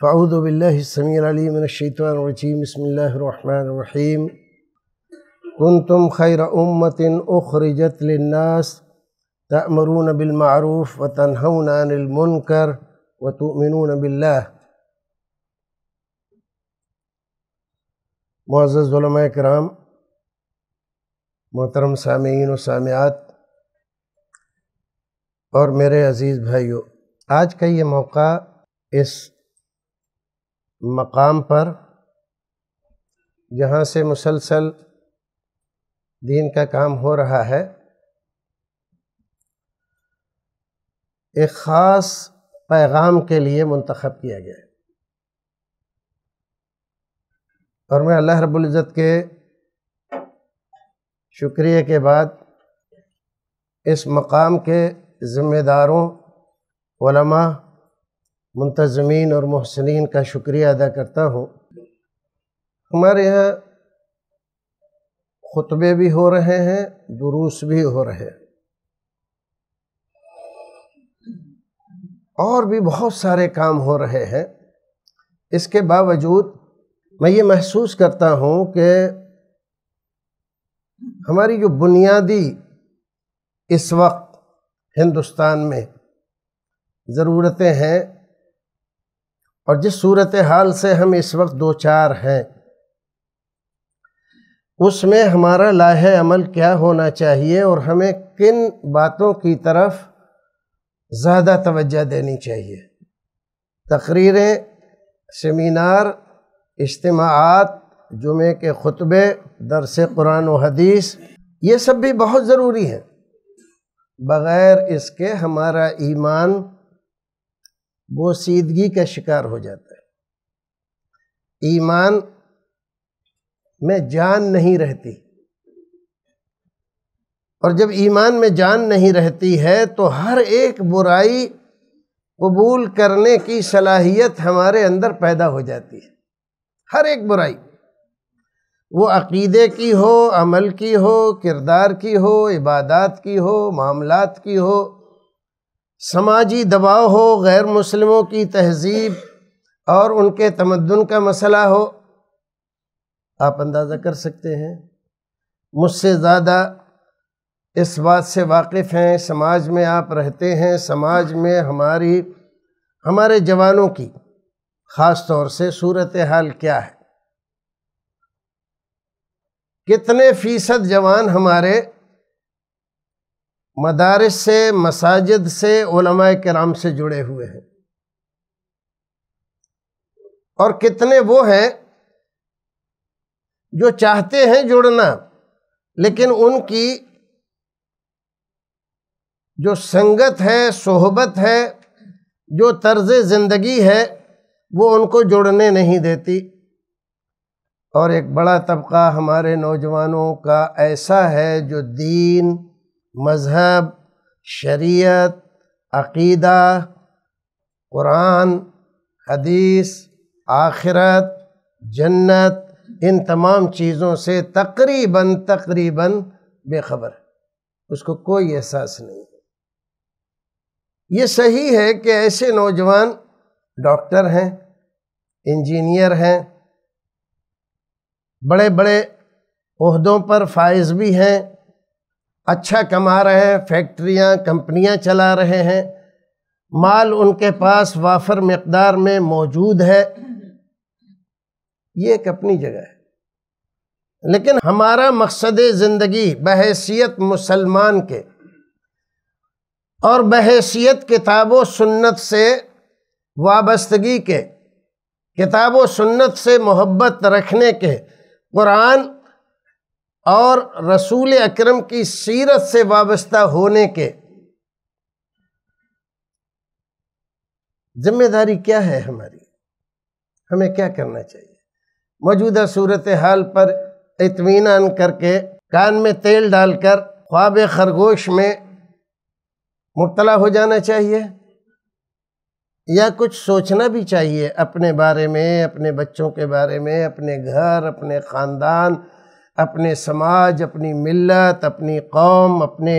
فأعوذ بالله السميع العليم من الشيطان الرجيم بسم الله الرحمن الرحيم كنتم خير أمة أخرجت للناس تأمرون بالمعروف وتنهون عن المنكر وتؤمنون بالله معزز علماء کرام محترم سامعین و سامعات اور میرے عزیز بھائیو آج کا یہ موقع اس मकाम पर जहाँ से मुसलसल दीन का काम हो रहा है एक ख़ास पैगाम के लिए मंतखब किया गया है और मैं अल्लाह रब्ज़त के शुक्रिया के बाद इस मकाम के ज़िम्मेदारों मुंतज़मीन और महसनिन का शुक्रिया अदा करता हूँ हमारे यहाँ खुतबे भी हो रहे हैं दुरूस भी हो रहे हैं और भी बहुत सारे काम हो रहे हैं इसके बावजूद मैं ये महसूस करता हूँ कि हमारी जो बुनियादी इस वक्त हिंदुस्तान में ज़रूरतें हैं और जिस सूरत हाल से हम इस वक्त दो चार हैं उसमें हमारा लाह अमल क्या होना चाहिए और हमें किन बातों की तरफ ज़्यादा तवज्जो देनी चाहिए तकरीरें सेमिनार इज्तमात जुमे के ख़ुतबे दरस कुरान व हदीस ये सब भी बहुत ज़रूरी है बग़ैर इसके हमारा ईमान वो सीदगी का शिकार हो जाता है ईमान में जान नहीं रहती और जब ईमान में जान नहीं रहती है तो हर एक बुराई कबूल करने की सलाहियत हमारे अंदर पैदा हो जाती है हर एक बुराई वो अकीदे की हो अमल की हो किरदार की हो इबादत की हो मामलात की हो সামাজিক দবাওও গায়র মুসলিমো কি তাহযীব আর উনকে তمدন কা মাসালা হো আপ আন্দাজা কর সকতে হে মুঝে জাদা ইস বাত সে ওয়াকিফ হে সমাজ মে আপ ਰਹতে হে সমাজ মে হামারি হামারে জওয়ানো কি খাস तौर से सूरत-ए-हाल কিয়া হে কিতনে ফীসেদ জওয়ান হামারে मदारस से मसाजिद से कराम से जुड़े हुए हैं और कितने वो हैं जो चाहते हैं जुड़ना लेकिन उनकी जो संगत है सोहबत है जो तर्ज ज़िंदगी है वो उनको जुड़ने नहीं देती और एक बड़ा तबका हमारे नौजवानों का ऐसा है जो दीन मज़हब शरीयत अकीदा कुरान हदीस आखिरत जन्नत इन तमाम चीज़ों से तकरीबन तकरीबन बेखबर उसको कोई एहसास नहीं है ये सही है कि ऐसे नौजवान डॉक्टर हैं इंजीनियर हैं बड़े बड़े उहदों पर फाइज भी हैं अच्छा कमा रहे हैं फैक्ट्रियाँ कंपनियाँ चला रहे हैं माल उनके पास वाफर मकदार में मौजूद है ये एक अपनी जगह है लेकिन हमारा मकसद ज़िंदगी बहसीत मुसलमान के और बहसीत किताब व सुन्नत से वाबस्तगी के किताब व सुन्नत से मोहब्बत रखने के कुरान और रसूल अकरम की सीरत से वाबस्ता होने के जिम्मेदारी क्या है हमारी हमें क्या करना चाहिए मौजूदा सूरत हाल पर इतमान करके कान में तेल डालकर ख्वाब खरगोश में मुबतला हो जाना चाहिए या कुछ सोचना भी चाहिए अपने बारे में अपने बच्चों के बारे में अपने घर अपने ख़ानदान अपने समाज अपनी मिल्लत अपनी कौम अपने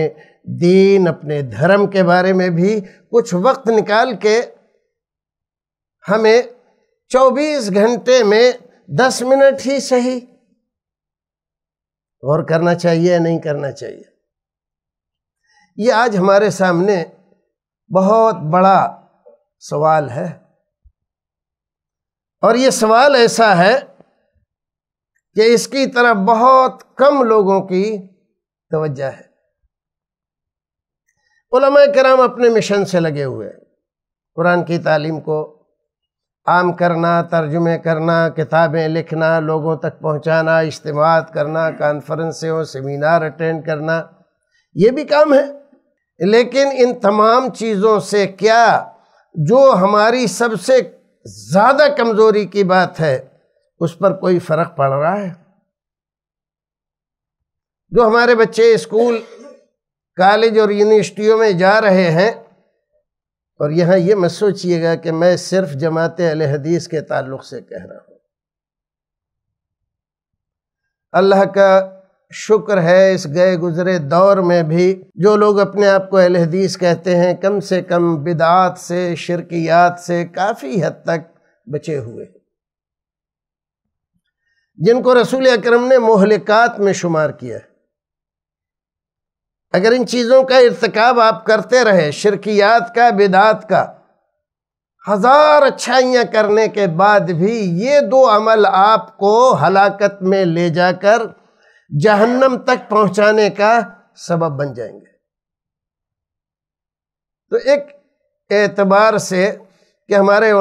दीन अपने धर्म के बारे में भी कुछ वक्त निकाल के हमें 24 घंटे में 10 मिनट ही सही और करना चाहिए या नहीं करना चाहिए ये आज हमारे सामने बहुत बड़ा सवाल है और ये सवाल ऐसा है कि इसकी तरफ बहुत कम लोगों की तवज्जा है उलमा कराम अपने मिशन से लगे हुए हैं कुरान की तालीम को आम करना तर्जुमे करना किताबें लिखना लोगों तक पहुंचाना इस्तेमाल करना कॉन्फ्रेंसों सेमिनार अटेंड करना ये भी काम है लेकिन इन तमाम चीज़ों से क्या जो हमारी सबसे ज़्यादा कमज़ोरी की बात है उस पर कोई फर्क पड़ रहा है जो हमारे बच्चे स्कूल कॉलेज और यूनिवर्सिटियों में जा रहे हैं और यहाँ ये मत सोचिएगा कि मैं सिर्फ जमात अल हदीस के ताल्लुक से कह रहा हूँ अल्लाह का शुक्र है इस गए गुज़रे दौर में भी जो लोग अपने आप को अल हदीस कहते हैं कम से कम बिदात से शिरकियात से काफ़ी हद तक बचे हुए जिनको रसूल अक्रम ने मोहलिकात में शुमार किया अगर इन चीज़ों का इरतक आप करते रहे शिरकियात का बिदात का हज़ार अच्छाइयाँ करने के बाद भी ये दो अमल आपको हलाकत में ले जाकर जहन्नम तक पहुँचाने का सबब बन जाएंगे तो एक एतबार से कि हमारे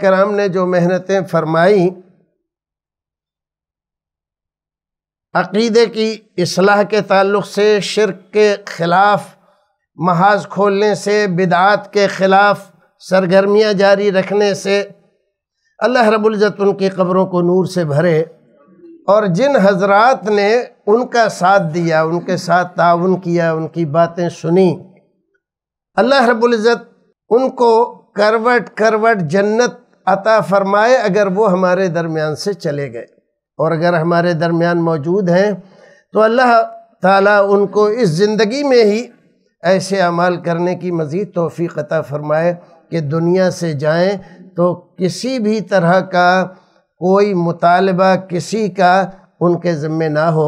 कराम ने जो मेहनतें फरमाई अकीदे की असलाह के ताल्लुक से शिरक के ख़िलाफ़ महाज खोलने से बिदात के ख़िलाफ़ सरगर्मियाँ जारी रखने से अल्लाह रबुल्ज़त उनकी ख़बरों को नूर से भरे और जिन हजरात ने उनका साथ दिया उनके साथ ताउन किया उनकी बातें सुनी अल्लाह रबुल्ज़त उनको करवट करवट जन्नत अता फरमाए अगर वो हमारे दरमियान से चले गए और अगर हमारे दरमियान मौजूद हैं तो अल्लाह ताला उनको इस ज़िंदगी में ही ऐसे अमाल करने की मज़ीद तोफ़ी अता फ़रमाए कि दुनिया से जाएं तो किसी भी तरह का कोई मुतालबा किसी का उनके ज़िम्मे ना हो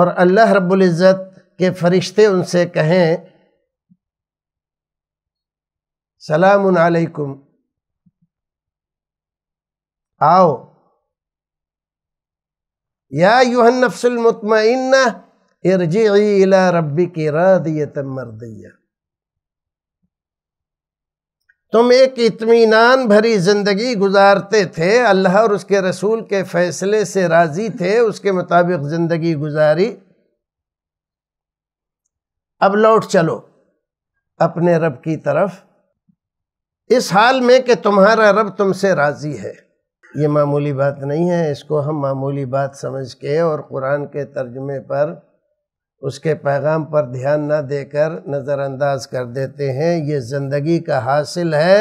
और अल्लाह रब्ज़त के फ़रिश्ते उनसे कहें सलामकुम अलैकुम आओ या युहन्नफसलमतमिन इला रब्बी की रियत मरदिया तुम एक इतमान भरी ज़िंदगी गुजारते थे अल्लाह और उसके रसूल के फ़ैसले से राज़ी थे उसके मुताबिक ज़िंदगी गुजारी अब लौट चलो अपने रब की तरफ इस हाल में कि तुम्हारा रब तुमसे राज़ी है ये मामूली बात नहीं है इसको हम मामूली बात समझ के और कुरान के तर्जमे पर उसके पैगाम पर ध्यान ना देकर नज़रअंदाज कर देते हैं ये ज़िंदगी का हासिल है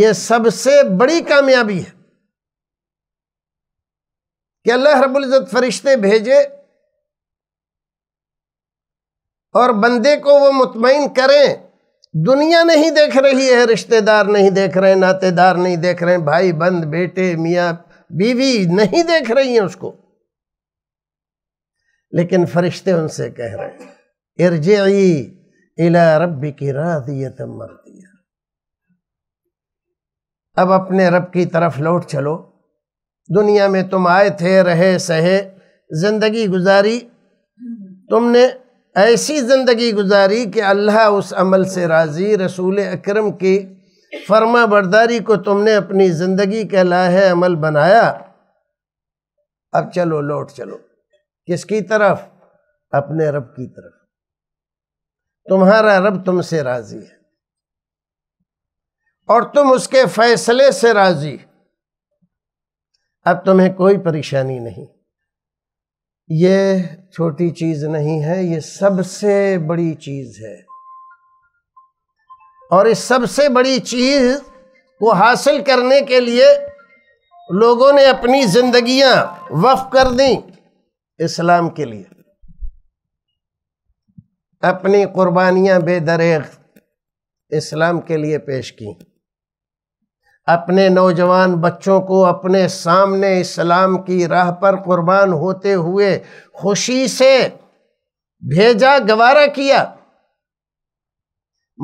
ये सबसे बड़ी कामयाबी है कि अल्लाह रबुल्ज़त फरिश्ते भेजे और बंदे को वो मुतमिन करें दुनिया नहीं देख रही है रिश्तेदार नहीं देख रहे हैं नातेदार नहीं देख रहे हैं भाई बंद बेटे मियाँ बीवी नहीं देख रही हैं उसको लेकिन फरिश्ते उनसे कह रहे हैं इर्जी इला रबी की मर दिया अब अपने रब की तरफ लौट चलो दुनिया में तुम आए थे रहे सहे जिंदगी गुजारी तुमने ऐसी ज़िंदगी गुजारी कि अल्लाह उस अमल से राज़ी रसूल अकरम की फर्मा बरदारी को तुमने अपनी ज़िंदगी का लाह अमल बनाया अब चलो लौट चलो किसकी तरफ अपने रब की तरफ तुम्हारा रब तुमसे राज़ी है और तुम उसके फैसले से राज़ी अब तुम्हें कोई परेशानी नहीं ये छोटी चीज़ नहीं है ये सबसे बड़ी चीज़ है और इस सबसे बड़ी चीज़ को हासिल करने के लिए लोगों ने अपनी ज़िंदगियां वफ़ कर दी इस्लाम के लिए अपनी कुर्बानियां बेदरेख इस्लाम के लिए पेश की अपने नौजवान बच्चों को अपने सामने इस्लाम की राह पर कुर्बान होते हुए खुशी से भेजा गवारा किया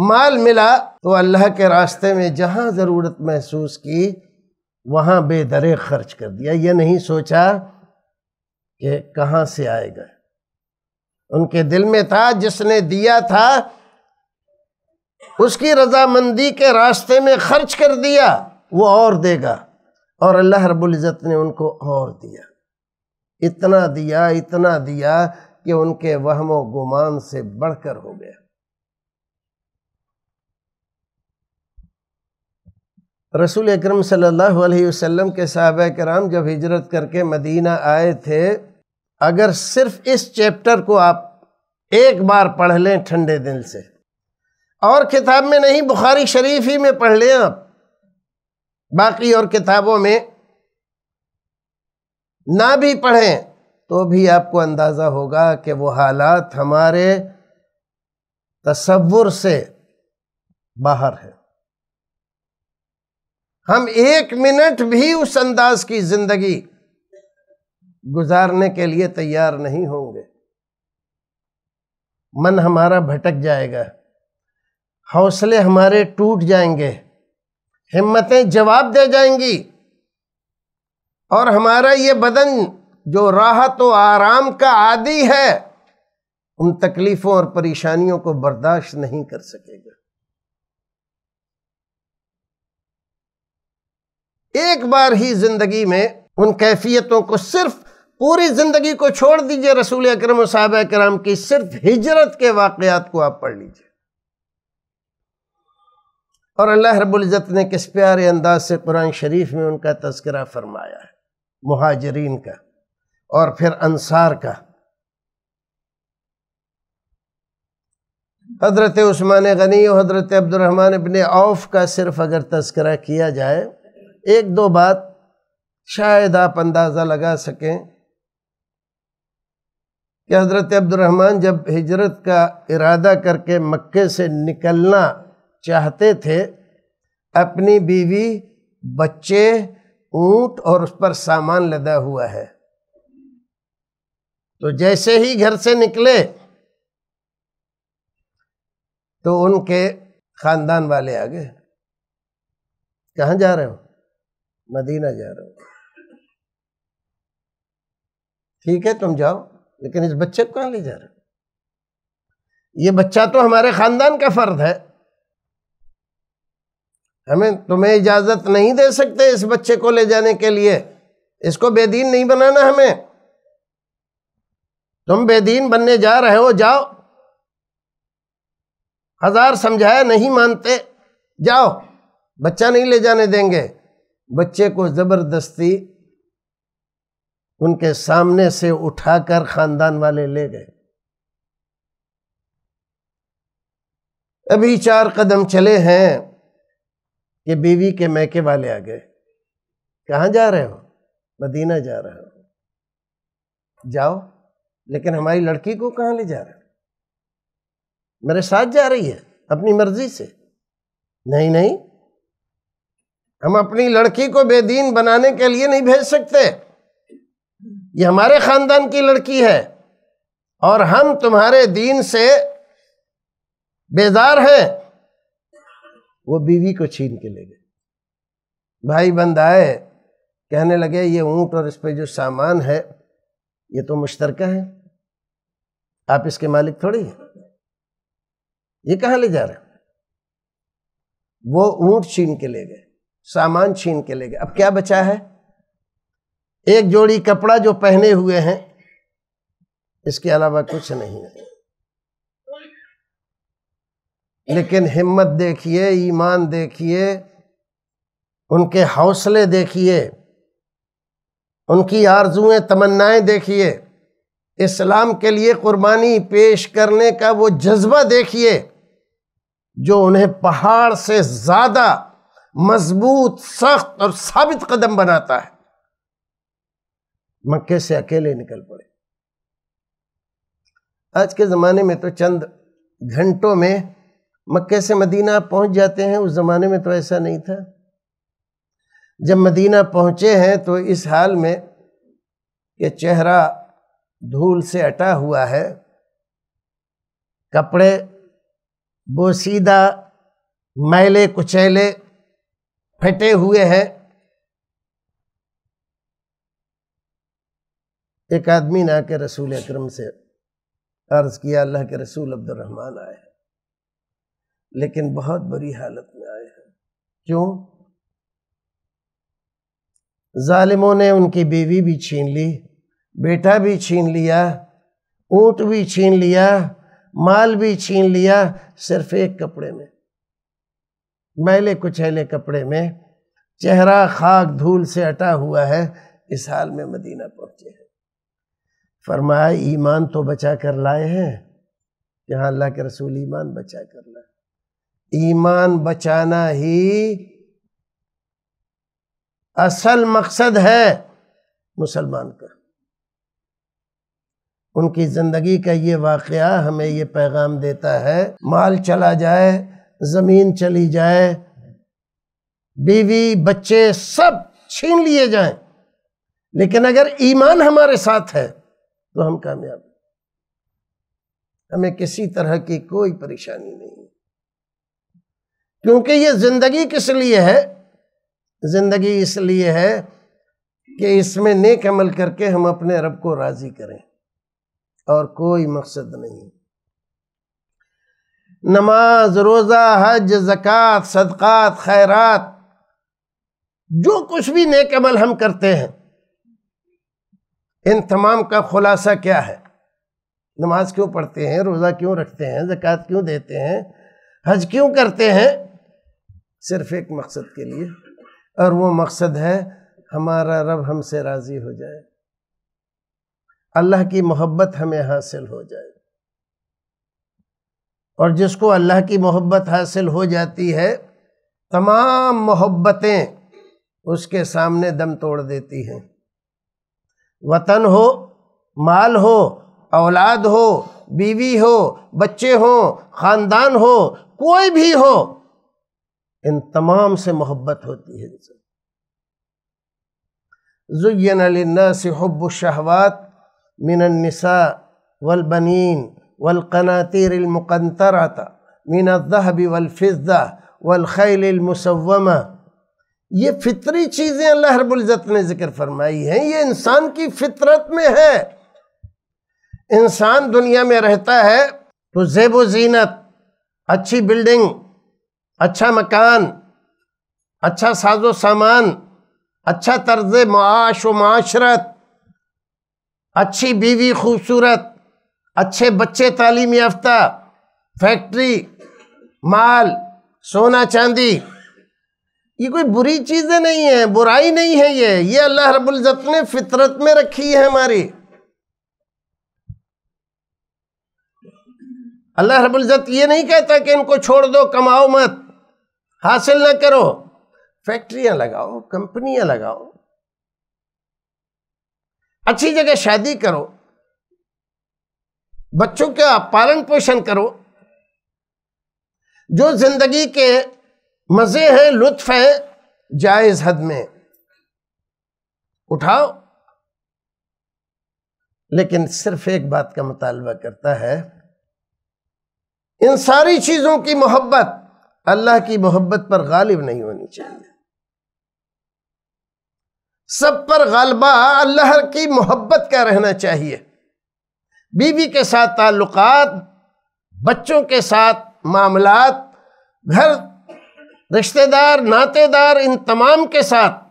माल मिला तो अल्लाह के रास्ते में जहां ज़रूरत महसूस की वहां बेदरे खर्च कर दिया ये नहीं सोचा कि कहां से आएगा उनके दिल में था जिसने दिया था उसकी रजामंदी के रास्ते में खर्च कर दिया वो और देगा और अल्लाह रबुल्जत ने उनको और दिया इतना दिया इतना दिया कि उनके वहम गुमान से बढ़कर हो गया रसूल अकरम सल्लल्लाहु अलैहि वसल्लम के साहब कराम जब हिजरत करके मदीना आए थे अगर सिर्फ इस चैप्टर को आप एक बार पढ़ लें ठंडे दिल से और किताब में नहीं बुखारी शरीफ ही में पढ़ लें आप बाकी और किताबों में ना भी पढ़ें तो भी आपको अंदाज़ा होगा कि वो हालात हमारे तस्वुर से बाहर है हम एक मिनट भी उस अंदाज की ज़िंदगी गुजारने के लिए तैयार नहीं होंगे मन हमारा भटक जाएगा हौसले हमारे टूट जाएंगे हिम्मतें जवाब दे जाएंगी और हमारा ये बदन जो राहत व आराम का आदि है उन तकलीफ़ों और परेशानियों को बर्दाश्त नहीं कर सकेगा एक बार ही ज़िंदगी में उन कैफियतों को सिर्फ पूरी ज़िंदगी को छोड़ दीजिए रसूल अक्रम साहब कराम की सिर्फ हिजरत के वाकयात को आप पढ़ लीजिए और अल्लाह रबुल्जत ने किस प्यारे अंदाज से कुरान शरीफ में उनका तस्करा फरमाया है महाजरीन का और फिर अंसार का हजरत उस्मान गनी और हजरत अब्दुलरहमान इबन औफ का सिर्फ अगर तस्करा किया जाए एक दो बात शायद आप अंदाज़ा लगा सकें कि हज़रत अब्दुलरहमान जब हिजरत का इरादा करके मक्के से निकलना चाहते थे अपनी बीवी बच्चे ऊंट और उस पर सामान लदा हुआ है तो जैसे ही घर से निकले तो उनके खानदान वाले आ गए कहाँ जा रहे हो मदीना जा रहे हो ठीक है तुम जाओ लेकिन इस बच्चे को कहाँ ले जा रहे हो ये बच्चा तो हमारे खानदान का फर्द है हमें तुम्हें इजाज़त नहीं दे सकते इस बच्चे को ले जाने के लिए इसको बेदीन नहीं बनाना हमें तुम बेदीन बनने जा रहे हो जाओ हजार समझाया नहीं मानते जाओ बच्चा नहीं ले जाने देंगे बच्चे को ज़बरदस्ती उनके सामने से उठाकर ख़ानदान वाले ले गए अभी चार कदम चले हैं ये बीवी के मैके वाले आ गए कहाँ जा रहे हो मदीना जा रहे हो जाओ लेकिन हमारी लड़की को कहाँ ले जा रहे हो मेरे साथ जा रही है अपनी मर्जी से नहीं नहीं हम अपनी लड़की को बेदीन बनाने के लिए नहीं भेज सकते ये हमारे खानदान की लड़की है और हम तुम्हारे दीन से बेजार हैं वो बीवी को छीन के ले गए भाई बंद आए कहने लगे ये ऊंट और इस पर जो सामान है ये तो मुश्तरक है आप इसके मालिक थोड़ी ये कहाँ ले जा रहे वो ऊंट छीन के ले गए सामान छीन के ले गए अब क्या बचा है एक जोड़ी कपड़ा जो पहने हुए हैं इसके अलावा कुछ नहीं है लेकिन हिम्मत देखिए ईमान देखिए उनके हौसले देखिए उनकी आरजुएं तमन्नाएं देखिए इस्लाम के लिए कुर्बानी पेश करने का वो जज्बा देखिए जो उन्हें पहाड़ से ज़्यादा मजबूत सख्त और साबित कदम बनाता है मक्के से अकेले निकल पड़े आज के ज़माने में तो चंद घंटों में मक्के से मदीना पहुंच जाते हैं उस ज़माने में तो ऐसा नहीं था जब मदीना पहुंचे हैं तो इस हाल में कि चेहरा धूल से अटा हुआ है कपड़े बोसीदा मैले कुचैले फटे हुए हैं एक आदमी ने आके रसूल अक्रम से अर्ज़ किया अल्लाह के रसूल अब्दुलरहमान आए लेकिन बहुत बुरी हालत में आए हैं क्यों जालिमों ने उनकी बीवी भी छीन ली बेटा भी छीन लिया ऊंट भी छीन लिया माल भी छीन लिया सिर्फ एक कपड़े में मैले कुचैले कपड़े में चेहरा खाक धूल से अटा हुआ है इस हाल में मदीना पहुंचे हैं फरमाए ईमान तो बचा कर लाए हैं यहाँ अल्लाह के रसूल ईमान बचा कर लाए ईमान बचाना ही असल मकसद है मुसलमान का उनकी ज़िंदगी का ये वाक़ हमें ये पैगाम देता है माल चला जाए ज़मीन चली जाए बीवी बच्चे सब छीन लिए जाए लेकिन अगर ईमान हमारे साथ है तो हम कामयाब हमें किसी तरह की कोई परेशानी नहीं क्योंकि ये ज़िंदगी किस लिए है ज़िंदगी इसलिए है कि इसमें नेक अमल करके हम अपने रब को राज़ी करें और कोई मकसद नहीं नमाज रोज़ा हज जक़ात सदक़ात खैरात जो कुछ भी नेक अमल हम करते हैं इन तमाम का खुलासा क्या है नमाज क्यों पढ़ते हैं रोज़ा क्यों रखते हैं जक़ात क्यों देते हैं हज क्यों करते हैं सिर्फ एक मकसद के लिए और वो मकसद है हमारा रब हमसे राज़ी हो जाए अल्लाह की मोहब्बत हमें हासिल हो जाए और जिसको अल्लाह की मोहब्बत हासिल हो जाती है तमाम मोहब्बतें उसके सामने दम तोड़ देती हैं वतन हो माल हो औलाद हो बीवी हो बच्चे हो ख़ानदान हो कोई भी हो इन तमाम से मोहब्बत होती है इनसे जुयन अलनसहब शहवात मिनसा वलबनीन वलकनातिरमकंतराता मिनदहब वलफ़ा वलखैलमसवमा ये फितरी चीज़ें अल्लाह रबुल्ज़त ने ज़िक्र फरमाई हैं ये इंसान की फितरत में है इंसान दुनिया में रहता है तो जेब जीनत अच्छी बिल्डिंग अच्छा मकान अच्छा साजो सामान अच्छा तर्ज माश व माशरत अच्छी बीवी खूबसूरत अच्छे बच्चे तालीम याफ्ता फैक्ट्री माल सोना चांदी ये कोई बुरी चीज़ें नहीं है बुराई नहीं है ये ये अल्लाह रबुल्ज़त ने फितरत में रखी है हमारी अल्लाह रबुल्ज़त ये नहीं कहता कि इनको छोड़ दो कमाओ मत हासिल ना करो फैक्ट्रियां लगाओ कंपनियां लगाओ अच्छी जगह शादी करो बच्चों का पालन पोषण करो जो जिंदगी के मज़े हैं लुत्फ है जायज़ हद में उठाओ लेकिन सिर्फ एक बात का मुतालबा करता है इन सारी चीज़ों की मोहब्बत अल्लाह की मोहब्बत पर गालिब नहीं होनी चाहिए सब पर गालबा अल्लाह की मोहब्बत का रहना चाहिए बीवी के साथ ताल्लुकात बच्चों के साथ मामलात घर रिश्तेदार नातेदार इन तमाम के साथ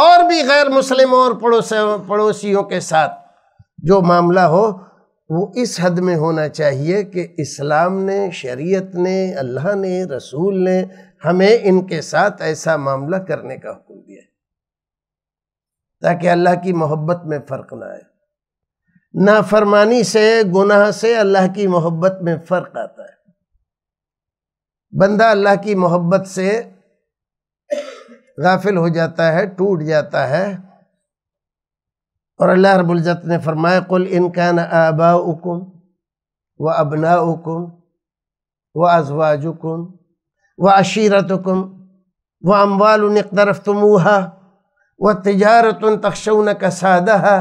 और भी गैर मुस्लिमों और पड़ोस पड़ोसियों के साथ जो मामला हो वो इस हद में होना चाहिए कि इस्लाम ने शरीयत ने अल्लाह ने रसूल ने हमें इनके साथ ऐसा मामला करने का हुक्म दिया है ताकि अल्लाह की मोहब्बत में फ़र्क ना आए नाफरमानी से गुनाह से अल्लाह की मोहब्बत में फ़र्क आता है बंदा अल्लाह की मोहब्बत से गाफिल हो जाता है टूट जाता है और अल्लाह रबुल्ज़त ने फरमाया कुल इनकान आबा उकुम व अबना उकुम व अजवाजुकुम व अशीरतकुम व अम्वाल तरफ़तमूहा व तजारत तखशन कसादहा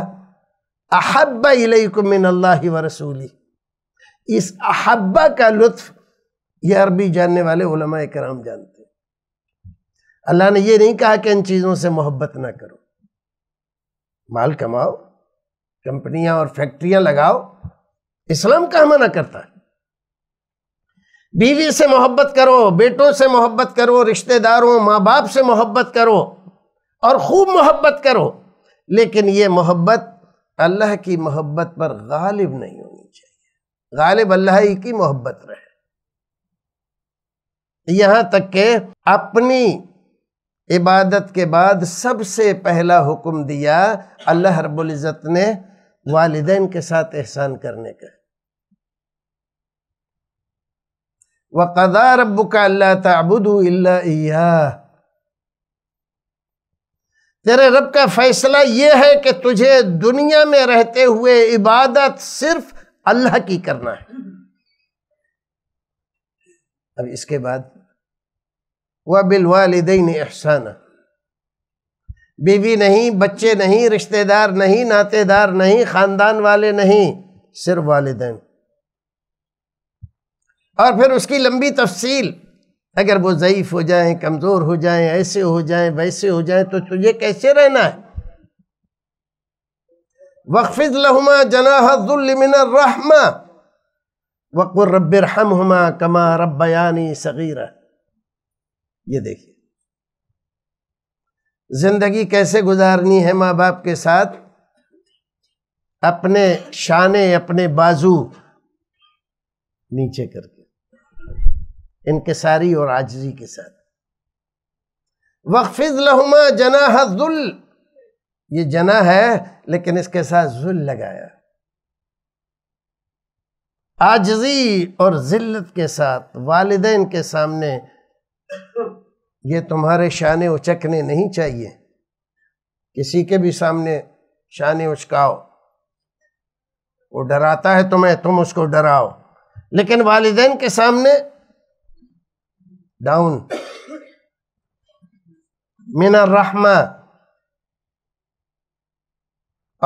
अहब्बा इलकुमिन अल्लाह व रसूली इस अहब्बा का लुत्फ़ ये अरबी जानने वाले कराम जानते हैं अल्लाह ने यह नहीं कहा कि इन चीज़ों से मोहब्बत ना करो माल कमाओ कंपनियां और फैक्ट्रियां लगाओ इस्लाम कहा मना करता है बीवी से मोहब्बत करो बेटों से मोहब्बत करो रिश्तेदारों माँ बाप से मोहब्बत करो और खूब मोहब्बत करो लेकिन ये मोहब्बत अल्लाह की मोहब्बत पर गालिब नहीं होनी चाहिए गालिब अल्लाह ही की मोहब्बत रहे यहाँ तक के अपनी इबादत के बाद सबसे पहला हुक्म दिया अल्लाह रबुल्जत ने वालदेन के साथ एहसान करने का वक़दा रब्बू का अल्लाह तबुदिया तेरे रब का फैसला यह है कि तुझे दुनिया में रहते हुए इबादत सिर्फ अल्लाह की करना है अब इसके बाद व बिलवालदेन एहसान बीवी नहीं बच्चे नहीं रिश्तेदार नहीं नातेदार नहीं ख़ानदान वाले नहीं सिर्फ वालदेन और फिर उसकी लंबी तफसील अगर वो ज़यीफ़ हो जाए कमज़ोर हो जाए ऐसे हो जाए वैसे हो जाए तो तुझे कैसे रहना है वक्फ़ लहुमा जनाहमिन रहमा वक़ुर रब हम हमा कमा रब्बयानी सगीरा ये देखिए जिंदगी कैसे गुजारनी है माँ बाप के साथ अपने शाने अपने बाजू नीचे करके इनके सारी और आजजी के साथ वक्फिज लहुमा जना हजुल ये जना है लेकिन इसके साथ जुल लगाया आजजी और जिल्लत के साथ वालदेन के सामने ये तुम्हारे शान उचकने नहीं चाहिए किसी के भी सामने शान उचकाओ वो डराता है तुम्हें तुम उसको डराओ लेकिन वालदेन के सामने डाउन मिना रहमा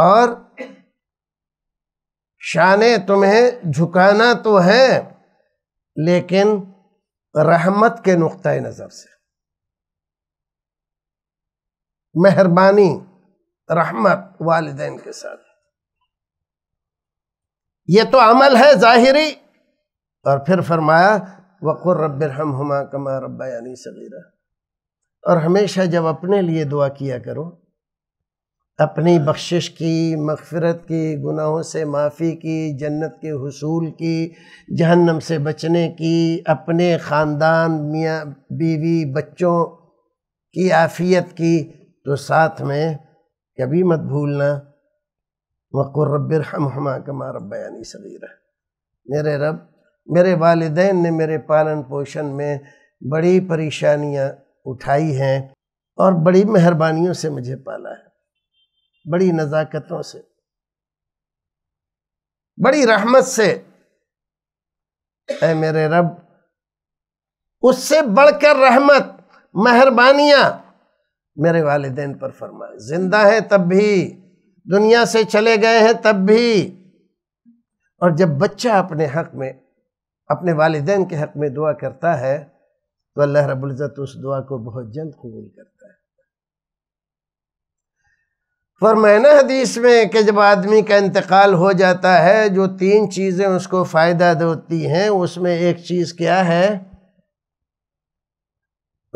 और शान तुम्हें झुकाना तो है लेकिन रहमत के नुक़ नज़र से मेहरबानी रहमत वालदे के साथ ये तो अमल है ज़ाहिरी और फिर फरमाया वक़ुर हम हमा कमा यानी सगीरा और हमेशा जब अपने लिए दुआ किया करो अपनी बख्शिश की मगफरत की गुनाहों से माफ़ी की जन्नत के हसूल की जहन्नम से बचने की अपने ख़ानदान मियाँ बीवी बच्चों की आफ़ियत की तो साथ में कभी मत भूलना वक़ुरब्बिर हम हमा कमा रब्बयानी सगीरा मेरे रब मेरे वालदेन ने मेरे पालन पोषण में बड़ी परेशानियाँ उठाई हैं और बड़ी मेहरबानियों से मुझे पाला है बड़ी नज़ाकतों से बड़ी रहमत से ए मेरे रब उससे बढ़कर रहमत मेहरबानियाँ मेरे वालदेन पर फरमाए जिंदा हैं तब भी दुनिया से चले गए हैं तब भी और जब बच्चा अपने हक में अपने वालदेन के हक में दुआ करता है तो अल्लाह रबुल्ज़त उस दुआ को बहुत जल्द कबूल करता है फरमाना हदीस में कि जब आदमी का इंतकाल हो जाता है जो तीन चीज़ें उसको फ़ायदा देती हैं उसमें एक चीज़ क्या है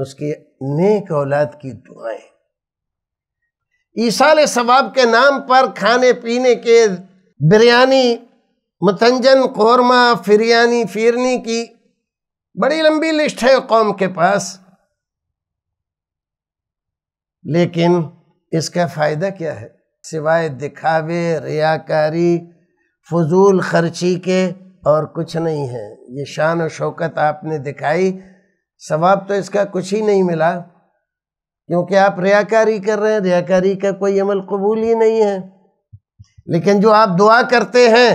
उसकी नेक औलाद की दुआएं ईसाल सवाब के नाम पर खाने पीने के बिरयानी मतंजन कौरमा फिरयानी फिरनी की बड़ी लंबी लिस्ट है कौम के पास लेकिन इसका फ़ायदा क्या है सिवाय दिखावे रियाकारी फजूल खर्ची के और कुछ नहीं है ये शान और शौकत आपने दिखाई सवाब तो इसका कुछ ही नहीं मिला क्योंकि आप रियाकारी कर रहे हैं रियाकारी का कोई अमल कबूल ही नहीं है लेकिन जो आप दुआ करते हैं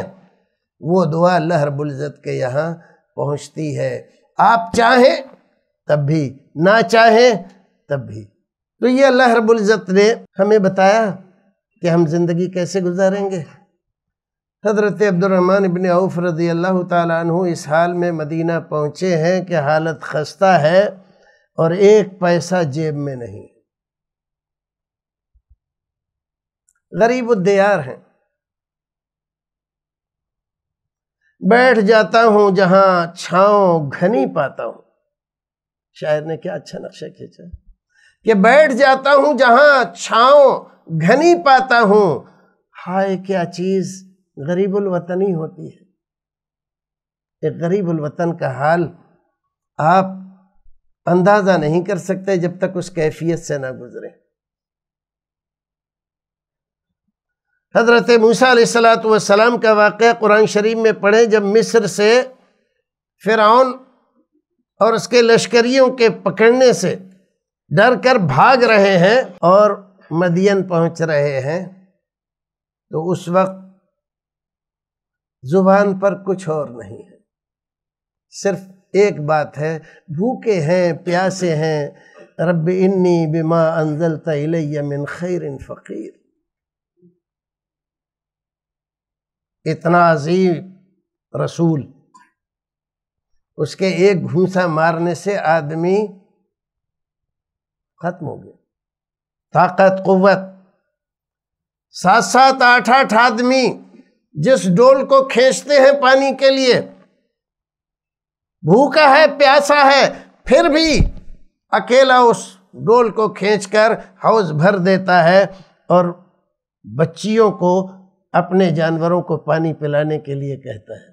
वो दुआ अल्लाह रबुल्ज़त के यहाँ पहुँचती है आप चाहें तब भी ना चाहें तब भी तो ये अल्लाह रबुल्ज़त ने हमें बताया कि हम ज़िंदगी कैसे गुजारेंगे हज़रत अब्दुलरहमान इबन औफ रदी अल्लाह तु इस हाल में मदीना पहुँचे हैं कि हालत खस्ता है और एक पैसा जेब में नहीं गरीब उद्यार हैं बैठ जाता हूँ जहाँ छाँव घनी पाता हूँ शायर ने क्या अच्छा नक्शा खींचा कि बैठ जाता हूँ जहाँ छाँव घनी पाता हूँ हाय क्या चीज़ गरीबुल वतनी होती है एक गरीबुल वतन का हाल आप अंदाज़ा नहीं कर सकते जब तक उस कैफियत से ना गुजरे हजरत मूसा सलाम का वाक़ कुरान शरीफ में पढ़े जब मिस्र से फ़िरौन और उसके लश्करियों के पकड़ने से डर कर भाग रहे हैं और मदियन पहुंच रहे हैं तो उस वक्त जुबान पर कुछ और नहीं है सिर्फ एक बात है भूखे हैं प्यासे हैं रब इन्नी बिमा अंजल तमिन खैर फ़कीर इतना अजीब रसूल उसके एक घूसा मारने से आदमी खत्म हो गया ताकत कुत सात सात आठ आठ आदमी जिस डोल को खींचते हैं पानी के लिए भूखा है प्यासा है फिर भी अकेला उस डोल को खींचकर हौज भर देता है और बच्चियों को अपने जानवरों को पानी पिलाने के लिए कहता है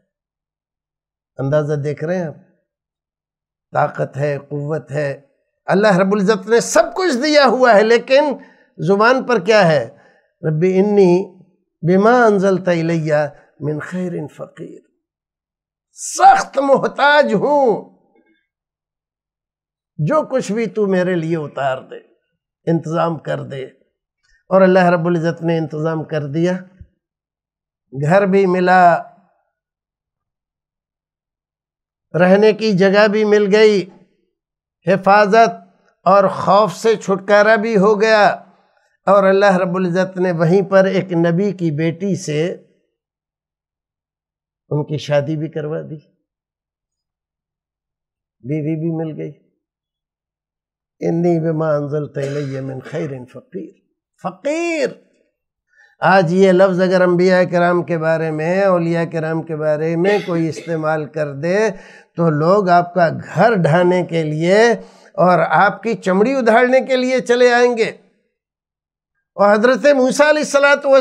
अंदाज़ा देख रहे हैं आप ताकत है कुत है अल्लाह रबुल्ज़त ने सब कुछ दिया हुआ है लेकिन ज़ुबान पर क्या है रब्बी इन्नी बिमा अंजल तैलैया मिन खैर फ़कीर सख्त मोहताज हूं जो कुछ भी तू मेरे लिए उतार दे इंतज़ाम कर दे और अल्लाह रब्ज़त ने इंतज़ाम कर दिया घर भी मिला रहने की जगह भी मिल गई हिफाजत और खौफ से छुटकारा भी हो गया और अल्लाह रबुल्जत ने वहीं पर एक नबी की बेटी से उनकी शादी भी करवा दी बीवी भी मिल गई इन्नी बेमानजल तैलियमिन खैर फ़कीर फ़कीर आज ये लफ्ज़ अगर अम्बिया कराम के बारे में अलिया कराम के बारे में कोई इस्तेमाल कर दे तो लोग आपका घर ढाने के लिए और आपकी चमड़ी उधाड़ने के लिए चले आएंगे और हज़रत मूसा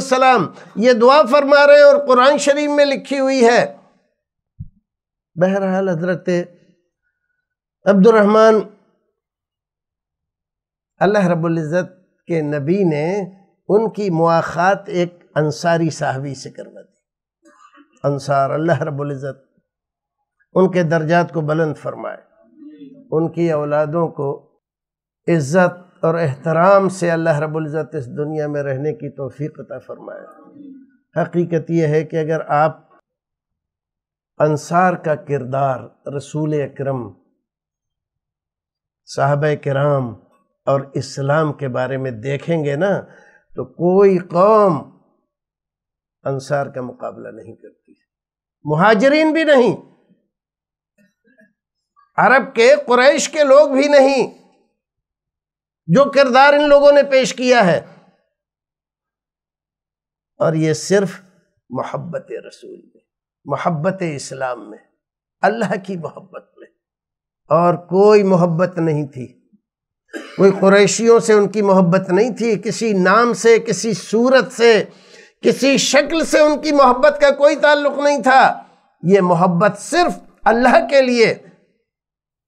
सलाम ये दुआ फरमा रहे हैं और कुरान शरीफ में लिखी हुई है बहरहाल हज़रत अब्दुलरहमान अल्लाह रबुल्ज़त के नबी ने उनकी मुआखात एक अंसारी साहबी से करवा दी अंसार अल्लाह रबुल्ज़त उनके दर्जात को बुलंद फरमाए उनकी औलादों को इज़्ज़त और एहतराम से अल्लाह रबुल्ज़त इस दुनिया में रहने की तोफ़ी अता फ़रमाए हकीकत यह है कि अगर आप अंसार का किरदार रसूल अक्रम साहब कराम और इस्लाम के बारे में देखेंगे ना तो कोई कौम अंसार का मुकाबला नहीं करती मुहाजरीन भी नहीं अरब के कुरैश के लोग भी नहीं जो किरदार इन लोगों ने पेश किया है और ये सिर्फ मोहब्बत रसूल में मोहब्बत इस्लाम में अल्लाह की मोहब्बत में और कोई मोहब्बत नहीं थी कोई कुरैशियों से उनकी मोहब्बत नहीं थी किसी नाम से किसी सूरत से किसी शक्ल से उनकी मोहब्बत का कोई ताल्लुक नहीं था ये मोहब्बत सिर्फ अल्लाह के लिए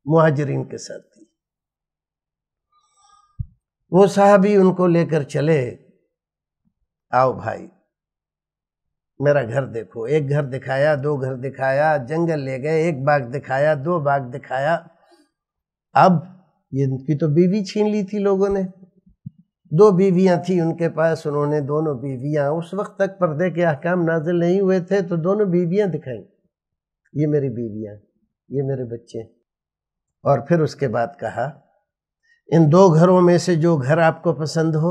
मुहाजरीन के साथ वो साहब ही उनको लेकर चले आओ भाई मेरा घर देखो एक घर दिखाया दो घर दिखाया जंगल ले गए एक बाग दिखाया दो बाग दिखाया अब इनकी तो बीवी छीन ली थी लोगों ने दो बीवियां थी उनके पास उन्होंने दोनों बीवियां उस वक्त तक पर्दे के अहकाम नाजिल नहीं हुए थे तो दोनों बीवियां दिखाई ये मेरी बीवियां ये मेरे बच्चे और फिर उसके बाद कहा इन दो घरों में से जो घर आपको पसंद हो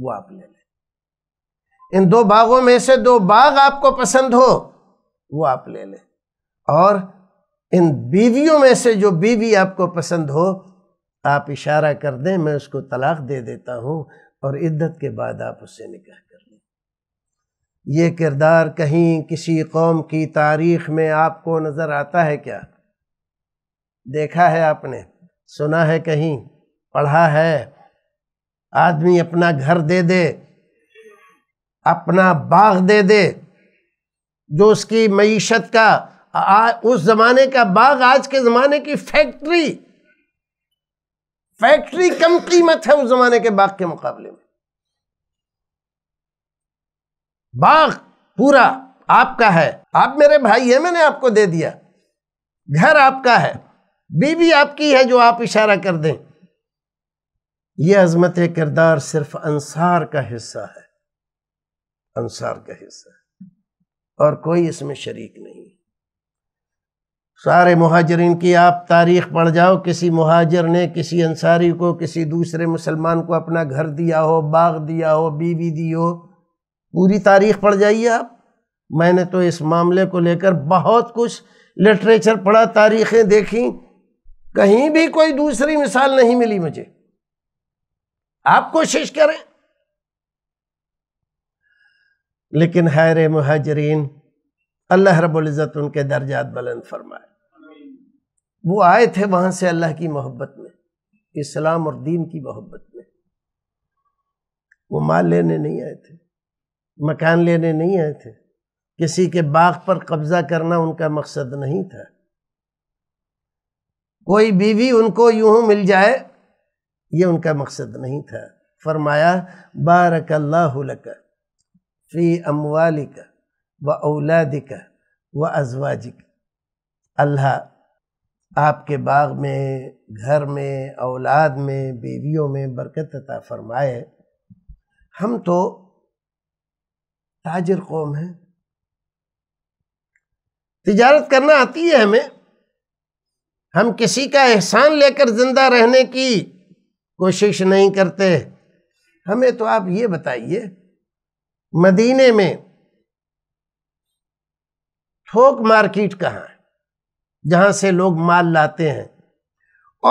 वो आप ले लें इन दो बागों में से दो बाग आपको पसंद हो वो आप ले लें और इन बीवियों में से जो बीवी आपको पसंद हो आप इशारा कर दें मैं उसको तलाक दे देता हूं और इद्दत के बाद आप उससे निकाह कर लें यह किरदार कहीं किसी कौम की तारीख में आपको नज़र आता है क्या देखा है आपने सुना है कहीं पढ़ा है आदमी अपना घर दे दे अपना बाग दे दे जो उसकी मीशत का आ, उस ज़माने का बाग आज के ज़माने की फैक्ट्री फैक्ट्री कम कीमत है उस ज़माने के बाग के मुकाबले में बाग पूरा आपका है आप मेरे भाई है मैंने आपको दे दिया घर आपका है बीवी आपकी है जो आप इशारा कर दें यह अजमत किरदार सिर्फ अंसार का हिस्सा है अंसार का हिस्सा है और कोई इसमें शरीक नहीं सारे महाजरीन की आप तारीख पढ़ जाओ किसी महाजर ने किसी अंसारी को किसी दूसरे मुसलमान को अपना घर दिया हो बाग दिया हो बीवी दी हो पूरी तारीख पढ़ जाइए आप मैंने तो इस मामले को लेकर बहुत कुछ लिटरेचर पढ़ा तारीखें देखी कहीं भी कोई दूसरी मिसाल नहीं मिली मुझे आप कोशिश करें लेकिन हैर महाजरीन अल्लाह रबुल्ज़त उनके दर्जात बुलंद फरमाए वो आए थे वहां से अल्लाह की मोहब्बत में इस्लाम और दीन की मोहब्बत में वो माल लेने नहीं आए थे मकान लेने नहीं आए थे किसी के बाग पर कब्ज़ा करना उनका मकसद नहीं था कोई बीवी उनको यूं मिल जाए ये उनका मकसद नहीं था फरमाया बारक अल्लाहक फ़ी अमवालिक व औलादिक व अजवाजिक अल्लाह आपके बाग में घर में औलाद में बीवियों में बरकत अता फरमाए हम तो ताजर कौम हैं तिजारत करना आती है हमें हम किसी का एहसान लेकर ज़िंदा रहने की कोशिश नहीं करते हमें तो आप ये बताइए मदीने में थोक मार्केट कहाँ है जहाँ से लोग माल लाते हैं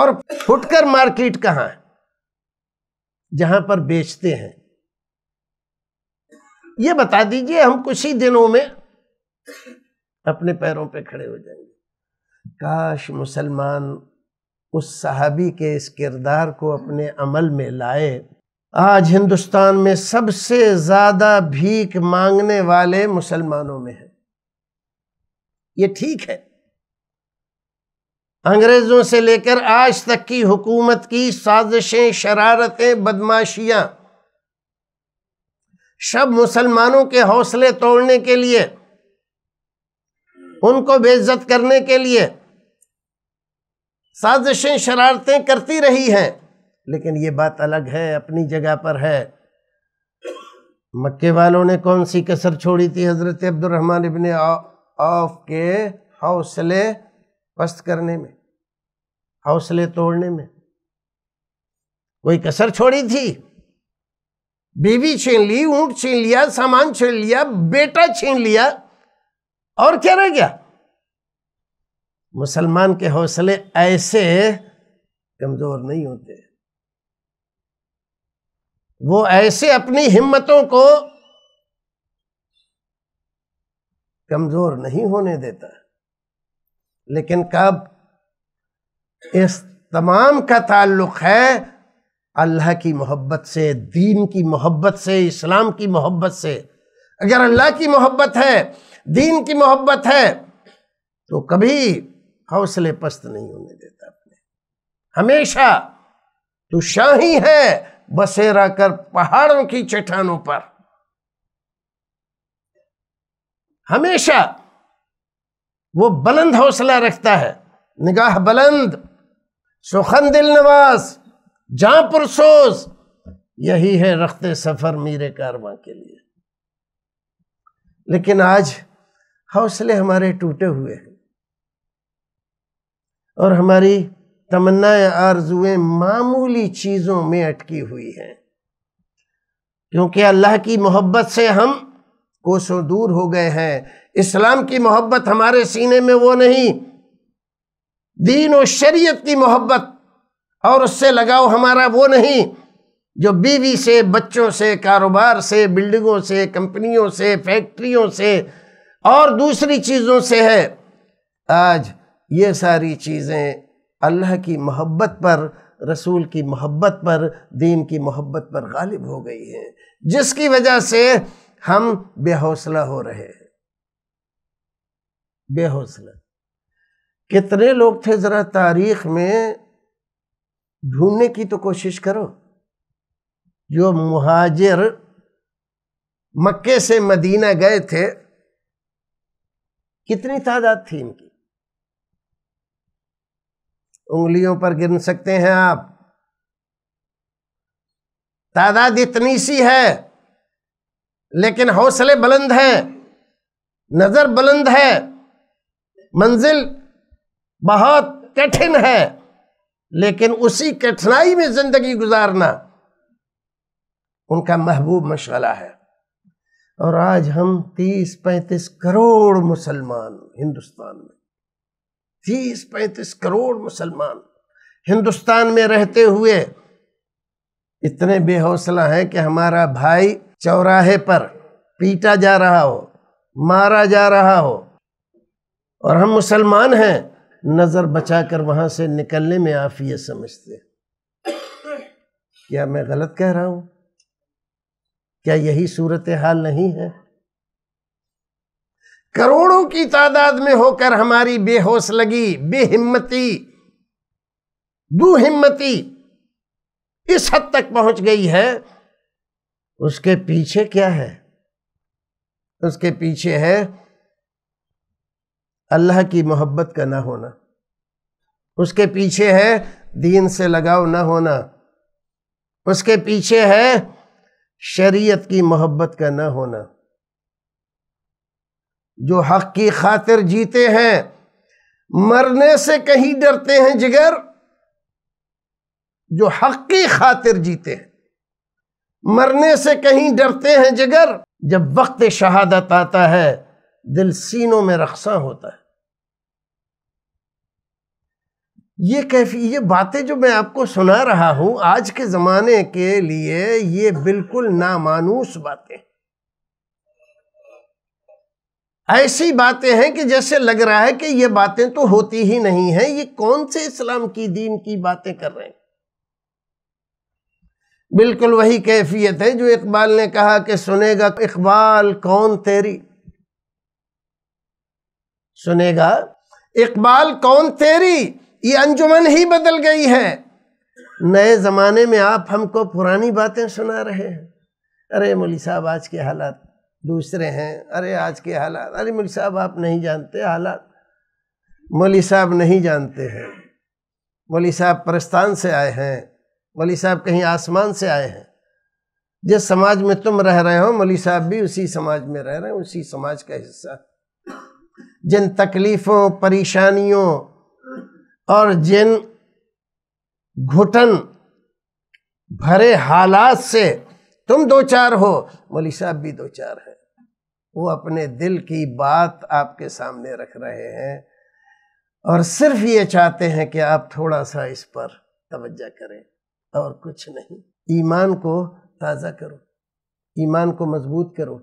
और फुटकर मार्केट कहाँ है जहाँ पर बेचते हैं ये बता दीजिए हम कुछ ही दिनों में अपने पैरों पे खड़े हो जाएंगे काश मुसलमान उस सहाबी के इस किरदार को अपने अमल में लाए आज हिंदुस्तान में सबसे ज़्यादा भीख मांगने वाले मुसलमानों में हैं ये ठीक है अंग्रेज़ों से लेकर आज तक की हुकूमत की साजिशें शरारतें बदमाशियां सब मुसलमानों के हौसले तोड़ने के लिए उनको बेइज्जत करने के लिए साजिशें शरारतें करती रही हैं लेकिन ये बात अलग है अपनी जगह पर है मक्के वालों ने कौन सी कसर छोड़ी थी हज़रत अब्दुलरहमान इबन औफ के हौसले पस्त करने में हौसले तोड़ने में कोई कसर छोड़ी थी बीवी छीन ली ऊंट छीन लिया सामान छीन लिया बेटा छीन लिया और क्या रह गया मुसलमान के हौसले ऐसे कमज़ोर नहीं होते वो ऐसे अपनी हिम्मतों को कमज़ोर नहीं होने देता लेकिन कब इस तमाम का ताल्लुक है अल्लाह की मोहब्बत से दीन की मोहब्बत से इस्लाम की मोहब्बत से अगर अल्लाह की मोहब्बत है दीन की मोहब्बत है तो कभी हौसले पस्त नहीं होने देता अपने हमेशा तू शाही है बसेरा कर पहाड़ों की चट्टानों पर हमेशा वो बुलंद हौसला रखता है निगाह बुलंद सुखन दिल नवाज जहां पुरसोज यही है रखते सफर मीरे कारवा के लिए लेकिन आज हौसले हमारे टूटे हुए हैं और हमारी तमन्नाएं आरजुएं मामूली चीज़ों में अटकी हुई हैं क्योंकि अल्लाह की मोहब्बत से हम कोसों दूर हो गए हैं इस्लाम की मोहब्बत हमारे सीने में वो नहीं दीन और शरीयत की मोहब्बत और उससे लगाव हमारा वो नहीं जो बीवी से बच्चों से कारोबार से बिल्डिंगों से कंपनियों से फैक्ट्रियों से और दूसरी चीज़ों से है आज ये सारी चीज़ें अल्लाह की मोहब्बत पर रसूल की मोहब्बत पर दीन की मोहब्बत पर गालिब हो गई है जिसकी वजह से हम बेहौसला हो रहे हैं बेहौसला कितने लोग थे ज़रा तारीख में ढूंढने की तो कोशिश करो जो मुहाजिर मक्के से मदीना गए थे कितनी तादाद थी इनकी उंगलियों पर गिन सकते हैं आप तादाद इतनी सी है लेकिन हौसले बुलंद हैं नज़र बुलंद है मंजिल बहुत कठिन है लेकिन उसी कठिनाई में ज़िंदगी गुजारना उनका महबूब मशगला है और आज हम तीस पैंतीस करोड़ मुसलमान हिंदुस्तान में तीस पैंतीस करोड़ मुसलमान हिंदुस्तान में रहते हुए इतने बेहौसला हैं कि हमारा भाई चौराहे पर पीटा जा रहा हो मारा जा रहा हो और हम मुसलमान हैं नज़र बचाकर वहां से निकलने में आफियत समझते हैं क्या मैं गलत कह रहा हूं क्या यही सूरत हाल नहीं है करोड़ों की तादाद में होकर हमारी बेहोश लगी बेहिम्मती दुहिम्मती इस हद तक पहुंच गई है उसके पीछे क्या है उसके पीछे है अल्लाह की मोहब्बत का ना होना उसके पीछे है दीन से लगाव ना होना उसके पीछे है शरीयत की मोहब्बत का ना होना जो हक की खातिर जीते हैं मरने से कहीं डरते हैं जिगर जो हक की खातिर जीते हैं मरने से कहीं डरते हैं जिगर जब वक्त शहादत आता है दिल सीनों में रखसा होता है ये कैफी ये बातें जो मैं आपको सुना रहा हूं आज के ज़माने के लिए ये बिल्कुल नामानूस बातें ऐसी बातें हैं कि जैसे लग रहा है कि ये बातें तो होती ही नहीं है ये कौन से इस्लाम की दीन की बातें कर रहे हैं बिल्कुल वही कैफियत है जो इकबाल ने कहा कि सुनेगा इकबाल कौन तेरी सुनेगा इकबाल कौन तेरी ये अंजुमन ही बदल गई है नए ज़माने में आप हमको पुरानी बातें सुना रहे हैं अरे मौली साहब आज के हालात दूसरे हैं अरे आज के हालात अरे मौली साहब आप नहीं जानते हालात मौली साहब नहीं जानते हैं मौली साहब प्रस्थान से आए हैं मौली साहब कहीं आसमान से आए हैं जिस समाज में तुम रह रहे हो मौली साहब भी उसी समाज में रह रहे हैं उसी समाज का हिस्सा जिन तकलीफ़ों परेशानियों और जिन घुटन भरे हालात से तुम दो चार हो मौली साहब भी दो चार है वो अपने दिल की बात आपके सामने रख रहे हैं और सिर्फ ये चाहते हैं कि आप थोड़ा सा इस पर तवज्जा करें और कुछ नहीं ईमान को ताज़ा करो ईमान को मजबूत करो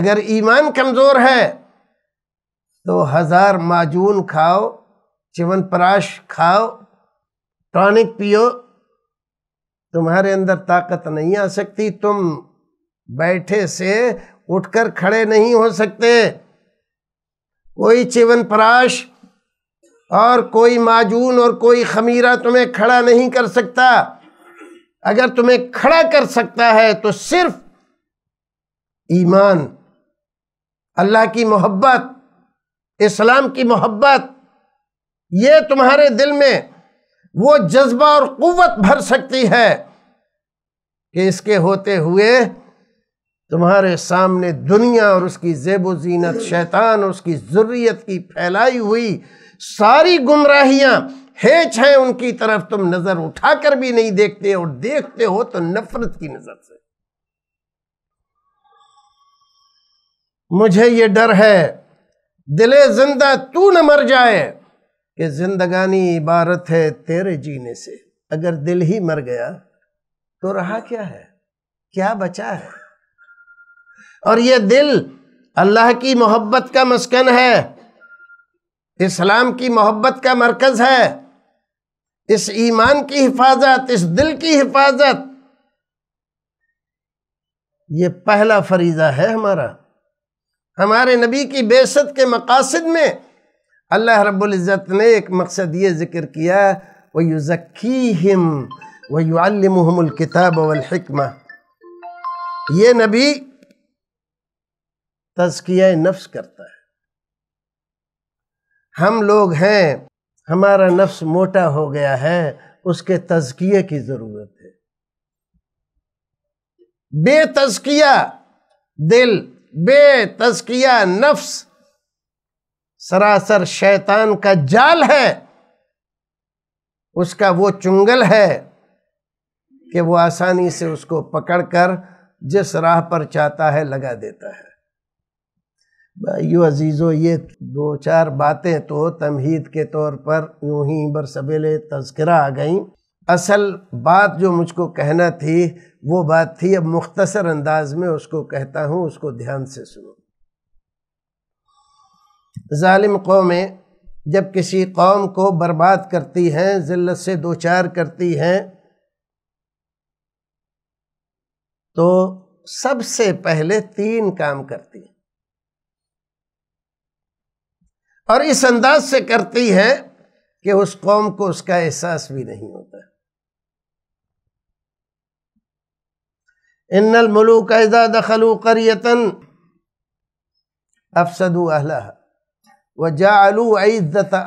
अगर ईमान कमज़ोर है तो हज़ार माजून खाओ चिवन पराश खाओ टॉनिक पियो तुम्हारे अंदर ताकत नहीं आ सकती तुम बैठे से उठकर खड़े नहीं हो सकते कोई चिवन पराश और कोई माजून और कोई खमीरा तुम्हें खड़ा नहीं कर सकता अगर तुम्हें खड़ा कर सकता है तो सिर्फ ईमान अल्लाह की मोहब्बत इस्लाम की मोहब्बत ये तुम्हारे दिल में वो जज्बा और कुत भर सकती है कि इसके होते हुए तुम्हारे सामने दुनिया और उसकी जेबो जीनत शैतान उसकी ज़रूरीत की फैलाई हुई सारी गुमराहियां हेच हैं उनकी तरफ तुम नज़र उठाकर भी नहीं देखते और देखते हो तो नफरत की नज़र से मुझे ये डर है दिले जिंदा तू न मर जाए कि जिंदगानी इबारत है तेरे जीने से अगर दिल ही मर गया तो रहा क्या है क्या बचा है और यह दिल अल्लाह की मोहब्बत का मस्कन है इस्लाम की मोहब्बत का मरकज है इस ईमान की हिफाजत इस दिल की हिफाजत ये पहला फरीज़ा है हमारा हमारे नबी की बेसत के मकासद में अल्लाह रब्ज़त ने एक मकसद ये ज़िक्र किया व ज़क्की हिम वयुमल किताब वलहकमा ये नबी तज़किया नफ्स करता है हम लोग हैं हमारा नफ्स मोटा हो गया है उसके तज़किए की ज़रूरत है बेतज़किया दिल बेतज़किया नफ्स सरासर शैतान का जाल है उसका वो चुंगल है कि वो आसानी से उसको पकड़कर जिस राह पर चाहता है लगा देता है भाइयो अजीजो ये दो चार बातें तो तमहीद के तौर पर यूं ही बर सबेले तस्करा आ गई असल बात जो मुझको कहना थी वो बात थी अब मुख्तसर अंदाज में उसको कहता हूँ उसको ध्यान से सुनो ालिम कौमें जब किसी कौम को बर्बाद करती हैं जिल्लत से दो चार करती हैं तो सबसे पहले तीन काम करती हैं और इस अंदाज से करती है कि उस कौम को उसका एहसास भी नहीं होता इन्नल मलूक इज़ा दखलू करियतन अफसदू अहला व जालू इज़्ज़त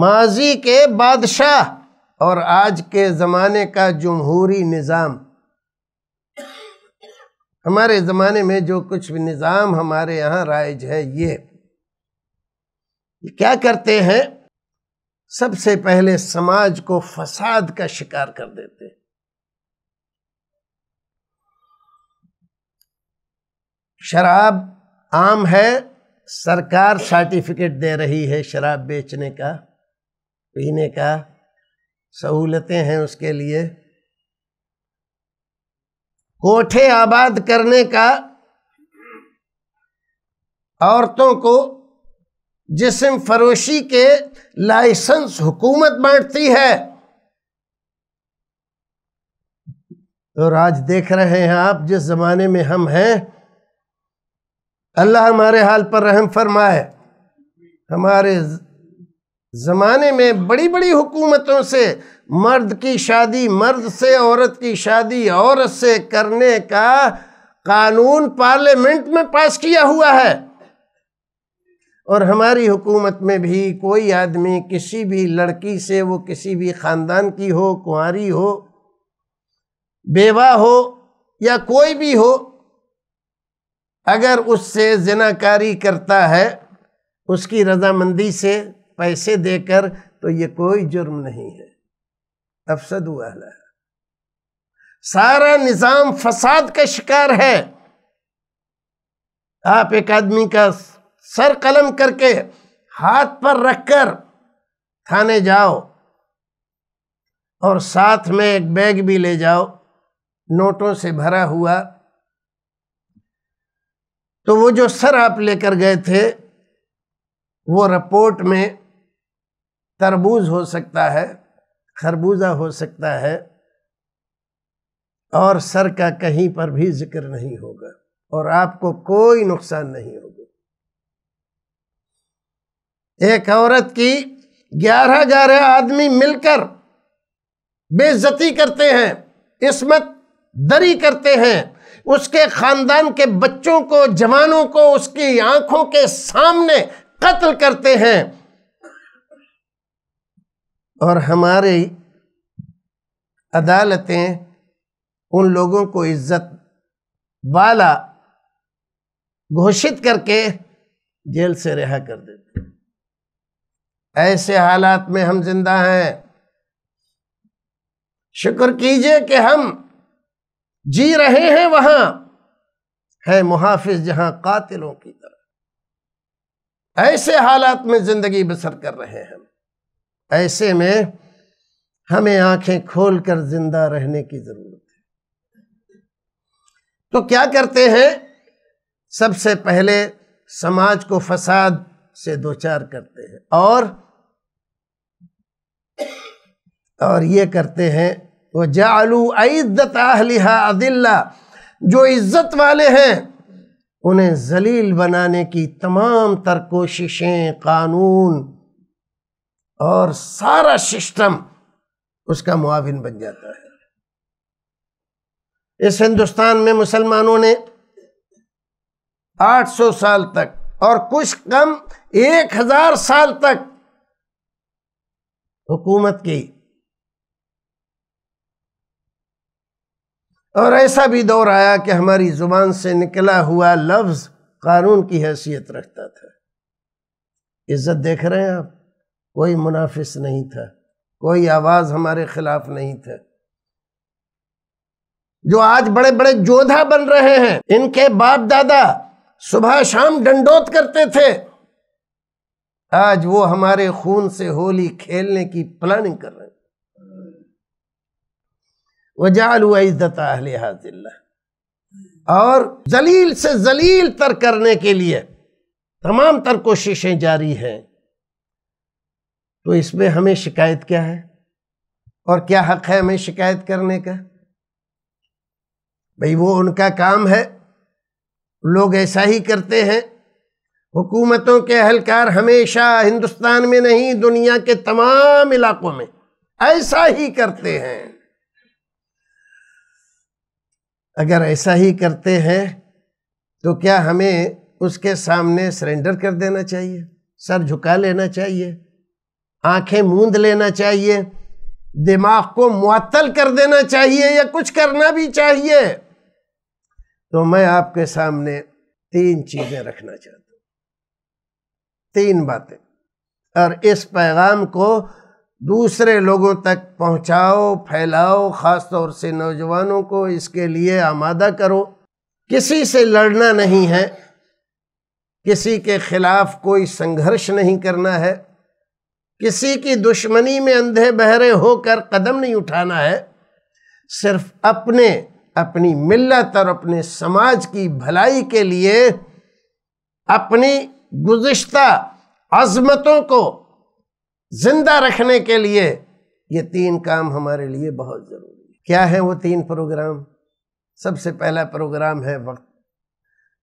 माजी के बादशाह और आज के ज़माने का जमहूरी निज़ाम हमारे ज़माने में जो कुछ भी निज़ाम हमारे यहाँ राइज है ये क्या करते हैं सबसे पहले समाज को फसाद का शिकार कर देते हैं शराब आम है सरकार सर्टिफिकेट दे रही है शराब बेचने का पीने का सहूलतें हैं उसके लिए कोठे आबाद करने का औरतों को जिसम फरोशी के लाइसेंस हुकूमत बांटती है तो राज देख रहे हैं आप जिस जमाने में हम हैं अल्लाह हमारे हाल पर रहम फरमाए हमारे ज़माने में बड़ी बड़ी हुकूमतों से मर्द की शादी मर्द से औरत की शादी औरत से करने का कानून पार्लियामेंट में पास किया हुआ है और हमारी हुकूमत में भी कोई आदमी किसी भी लड़की से वो किसी भी ख़ानदान की हो कुंवारी हो बेवा हो या कोई भी हो अगर उससे जनाकारी करता है उसकी रजामंदी से पैसे देकर तो ये कोई जुर्म नहीं है अफसद वाला सारा निज़ाम फसाद का शिकार है आप एक आदमी का सर कलम करके हाथ पर रखकर थाने जाओ और साथ में एक बैग भी ले जाओ नोटों से भरा हुआ तो वो जो सर आप लेकर गए थे वो रिपोर्ट में तरबूज हो सकता है खरबूजा हो सकता है और सर का कहीं पर भी जिक्र नहीं होगा और आपको कोई नुकसान नहीं होगा एक औरत की ग्यारह ग्यारह आदमी मिलकर बेजती करते हैं इसमत दरी करते हैं उसके ख़ानदान के बच्चों को जवानों को उसकी आंखों के सामने कत्ल करते हैं और हमारे अदालतें उन लोगों को इज्जत वाला घोषित करके जेल से रिहा कर देते ऐसे हालात में हम जिंदा हैं शुक्र कीजिए कि हम जी रहे हैं वहां है मुहाफिज जहां कातिलों की तरह ऐसे हालात में जिंदगी बसर कर रहे हैं हम ऐसे में हमें आंखें खोलकर जिंदा रहने की जरूरत है तो क्या करते हैं सबसे पहले समाज को फसाद से दो चार करते हैं और और ये करते हैं व जालू अहलिहा जो इज़्ज़त वाले हैं उन्हें जलील बनाने की तमाम तर कोशिशें कानून और सारा सिस्टम उसका मुआविन बन जाता है इस हिंदुस्तान में मुसलमानों ने 800 साल तक और कुछ कम 1000 साल तक हुकूमत की और ऐसा भी दौर आया कि हमारी ज़ुबान से निकला हुआ लफ्ज़ कानून की हैसियत रखता था इज्जत देख रहे हैं आप कोई मुनाफिस नहीं था कोई आवाज़ हमारे खिलाफ नहीं था जो आज बड़े बड़े जोधा बन रहे हैं इनके बाप दादा सुबह शाम डंडोत करते थे आज वो हमारे खून से होली खेलने की प्लानिंग कर रहे हैं वजाल वजालत हाजिल्ला और जलील से जलील तर करने के लिए तमाम तर कोशिशें जारी हैं तो इसमें हमें शिकायत क्या है और क्या हक है हमें शिकायत करने का भाई वो उनका काम है लोग ऐसा ही करते हैं हुकूमतों के अहलकार हमेशा हिंदुस्तान में नहीं दुनिया के तमाम इलाकों में ऐसा ही करते हैं अगर ऐसा ही करते हैं तो क्या हमें उसके सामने सरेंडर कर देना चाहिए सर झुका लेना चाहिए आंखें मूंद लेना चाहिए दिमाग को मुअत्तल कर देना चाहिए या कुछ करना भी चाहिए तो मैं आपके सामने तीन चीज़ें रखना चाहता हूं तीन बातें और इस पैगाम को दूसरे लोगों तक पहुंचाओ फैलाओ ख़ास तौर से नौजवानों को इसके लिए आमादा करो किसी से लड़ना नहीं है किसी के खिलाफ कोई संघर्ष नहीं करना है किसी की दुश्मनी में अंधे बहरे होकर कदम नहीं उठाना है सिर्फ अपने अपनी मिल्लत और अपने समाज की भलाई के लिए अपनी गुज्त अजमतों को जिंदा रखने के लिए ये तीन काम हमारे लिए बहुत ज़रूरी है क्या है वो तीन प्रोग्राम सबसे पहला प्रोग्राम है वक्त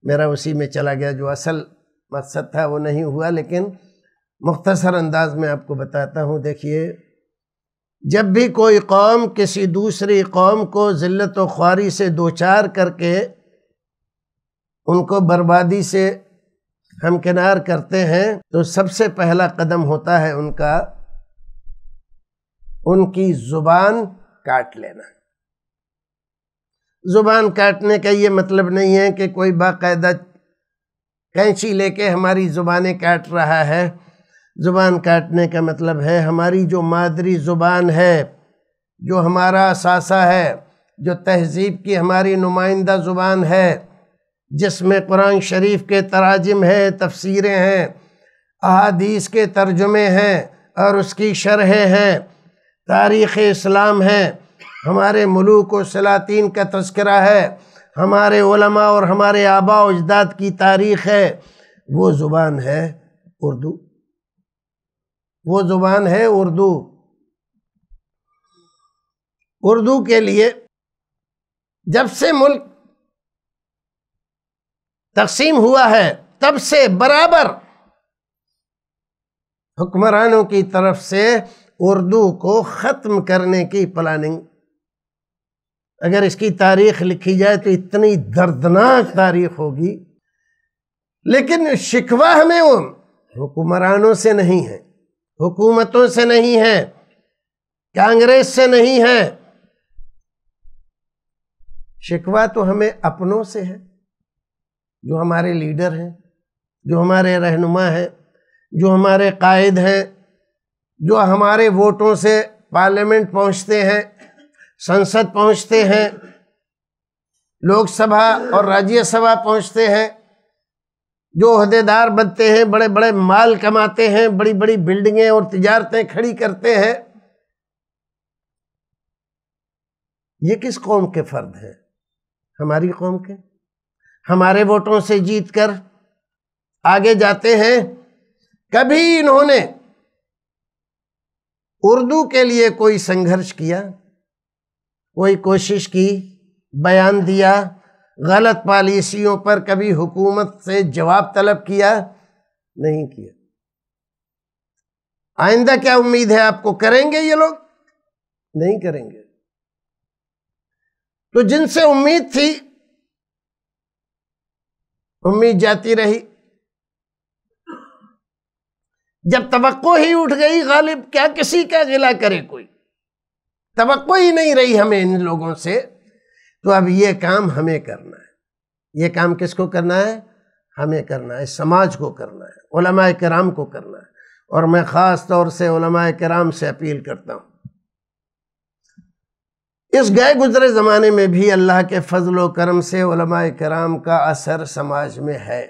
मेरा उसी में चला गया जो असल मकसद था वो नहीं हुआ लेकिन मुख्तसर अंदाज में आपको बताता हूँ देखिए जब भी कोई कौम किसी दूसरी कौम को जिल्लत व ख्वारी से दो चार करके उनको बर्बादी से हमकिनार करते हैं तो सबसे पहला कदम होता है उनका उनकी जुबान काट लेना जुबान काटने का ये मतलब नहीं है कि कोई बाकायदा कैंची लेके हमारी ज़ुबानें काट रहा है ज़ुबान काटने का मतलब है हमारी जो मादरी ज़ुबान है जो हमारा असासा है जो तहजीब की हमारी नुमाइंदा ज़ुबान है जिसमें कुरान शरीफ के तराजम हैं तफसीरें हैं अदीस के तर्जुमे हैं और उसकी शरह है तारीख़ इस्लाम है हमारे मलूक व सलातीन का तस्करा है हमारे ओलमा और हमारे आबा अजदाद की तारीख़ है वो ज़ुबान है उर्दू वो ज़ुबान है उर्दू उर्दू के लिए जब से मुल्क तकसीम हुआ है तब से बराबर हुक्मरानों की तरफ से उर्दू को ख़त्म करने की प्लानिंग अगर इसकी तारीख लिखी जाए तो इतनी दर्दनाक तारीख होगी लेकिन शिकवा हमें उन हुक्मरानों से नहीं है हुकूमतों से नहीं है कांग्रेस से नहीं है शिकवा तो हमें अपनों से है जो हमारे लीडर हैं जो हमारे रहनुमा हैं जो हमारे कायद हैं जो हमारे वोटों से पार्लियामेंट पहुंचते हैं संसद पहुंचते हैं लोकसभा और राज्यसभा पहुंचते हैं जो अहदेदार बनते हैं बड़े बड़े माल कमाते हैं बड़ी बड़ी बिल्डिंगें और तजारतें खड़ी करते हैं ये किस कौम के फ़र्द हैं हमारी कौम के हमारे वोटों से जीत कर आगे जाते हैं कभी इन्होंने उर्दू के लिए कोई संघर्ष किया कोई कोशिश की बयान दिया गलत पॉलिसियों पर कभी हुकूमत से जवाब तलब किया नहीं किया आइंदा क्या उम्मीद है आपको करेंगे ये लोग नहीं करेंगे तो जिनसे उम्मीद थी उम्मीद जाती रही जब तो ही उठ गई गालिब क्या किसी का गिला करे कोई तो ही नहीं रही हमें इन लोगों से तो अब ये काम हमें करना है ये काम किसको करना है हमें करना है समाज को करना है कराम को करना है और मैं ख़ास तौर से कराम से अपील करता हूँ इस गए गुजरे ज़माने में भी अल्लाह के फजल करम से कराम का असर समाज में है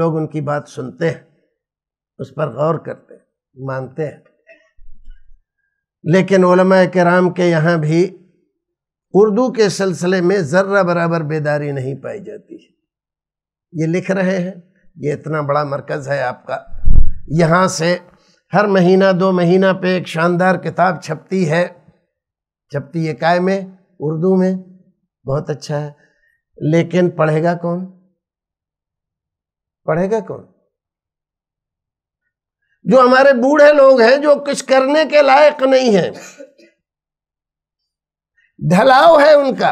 लोग उनकी बात सुनते हैं उस पर गौर करते हैं मानते हैं लेकिन कराम के यहाँ भी उर्दू के सिलसिले में ज़र्रा बराबर बेदारी नहीं पाई जाती है ये लिख रहे हैं ये इतना बड़ा मरकज़ है आपका यहाँ से हर महीना दो महीना पे एक शानदार किताब छपती है जबकि ये काय में उर्दू में बहुत अच्छा है लेकिन पढ़ेगा कौन पढ़ेगा कौन जो हमारे बूढ़े लोग हैं जो कुछ करने के लायक नहीं है ढलाव है उनका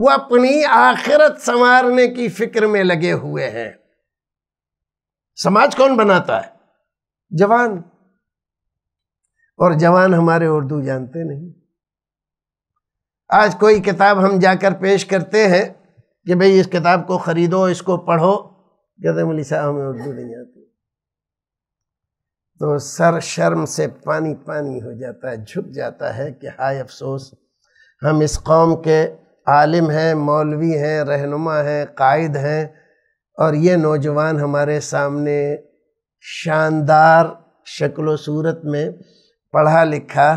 वो अपनी आखिरत संवारने की फिक्र में लगे हुए हैं समाज कौन बनाता है जवान और जवान हमारे उर्दू जानते नहीं आज कोई किताब हम जाकर पेश करते हैं कि भाई इस किताब को ख़रीदो इसको पढ़ो कहते मुली साहब हमें उर्दू नहीं आती तो सर शर्म से पानी पानी हो जाता है झुक जाता है कि हाय अफसोस हम इस कौम के आलिम हैं मौलवी हैं रहनुमा हैं कायद हैं और ये नौजवान हमारे सामने शानदार शक्ल सूरत में पढ़ा लिखा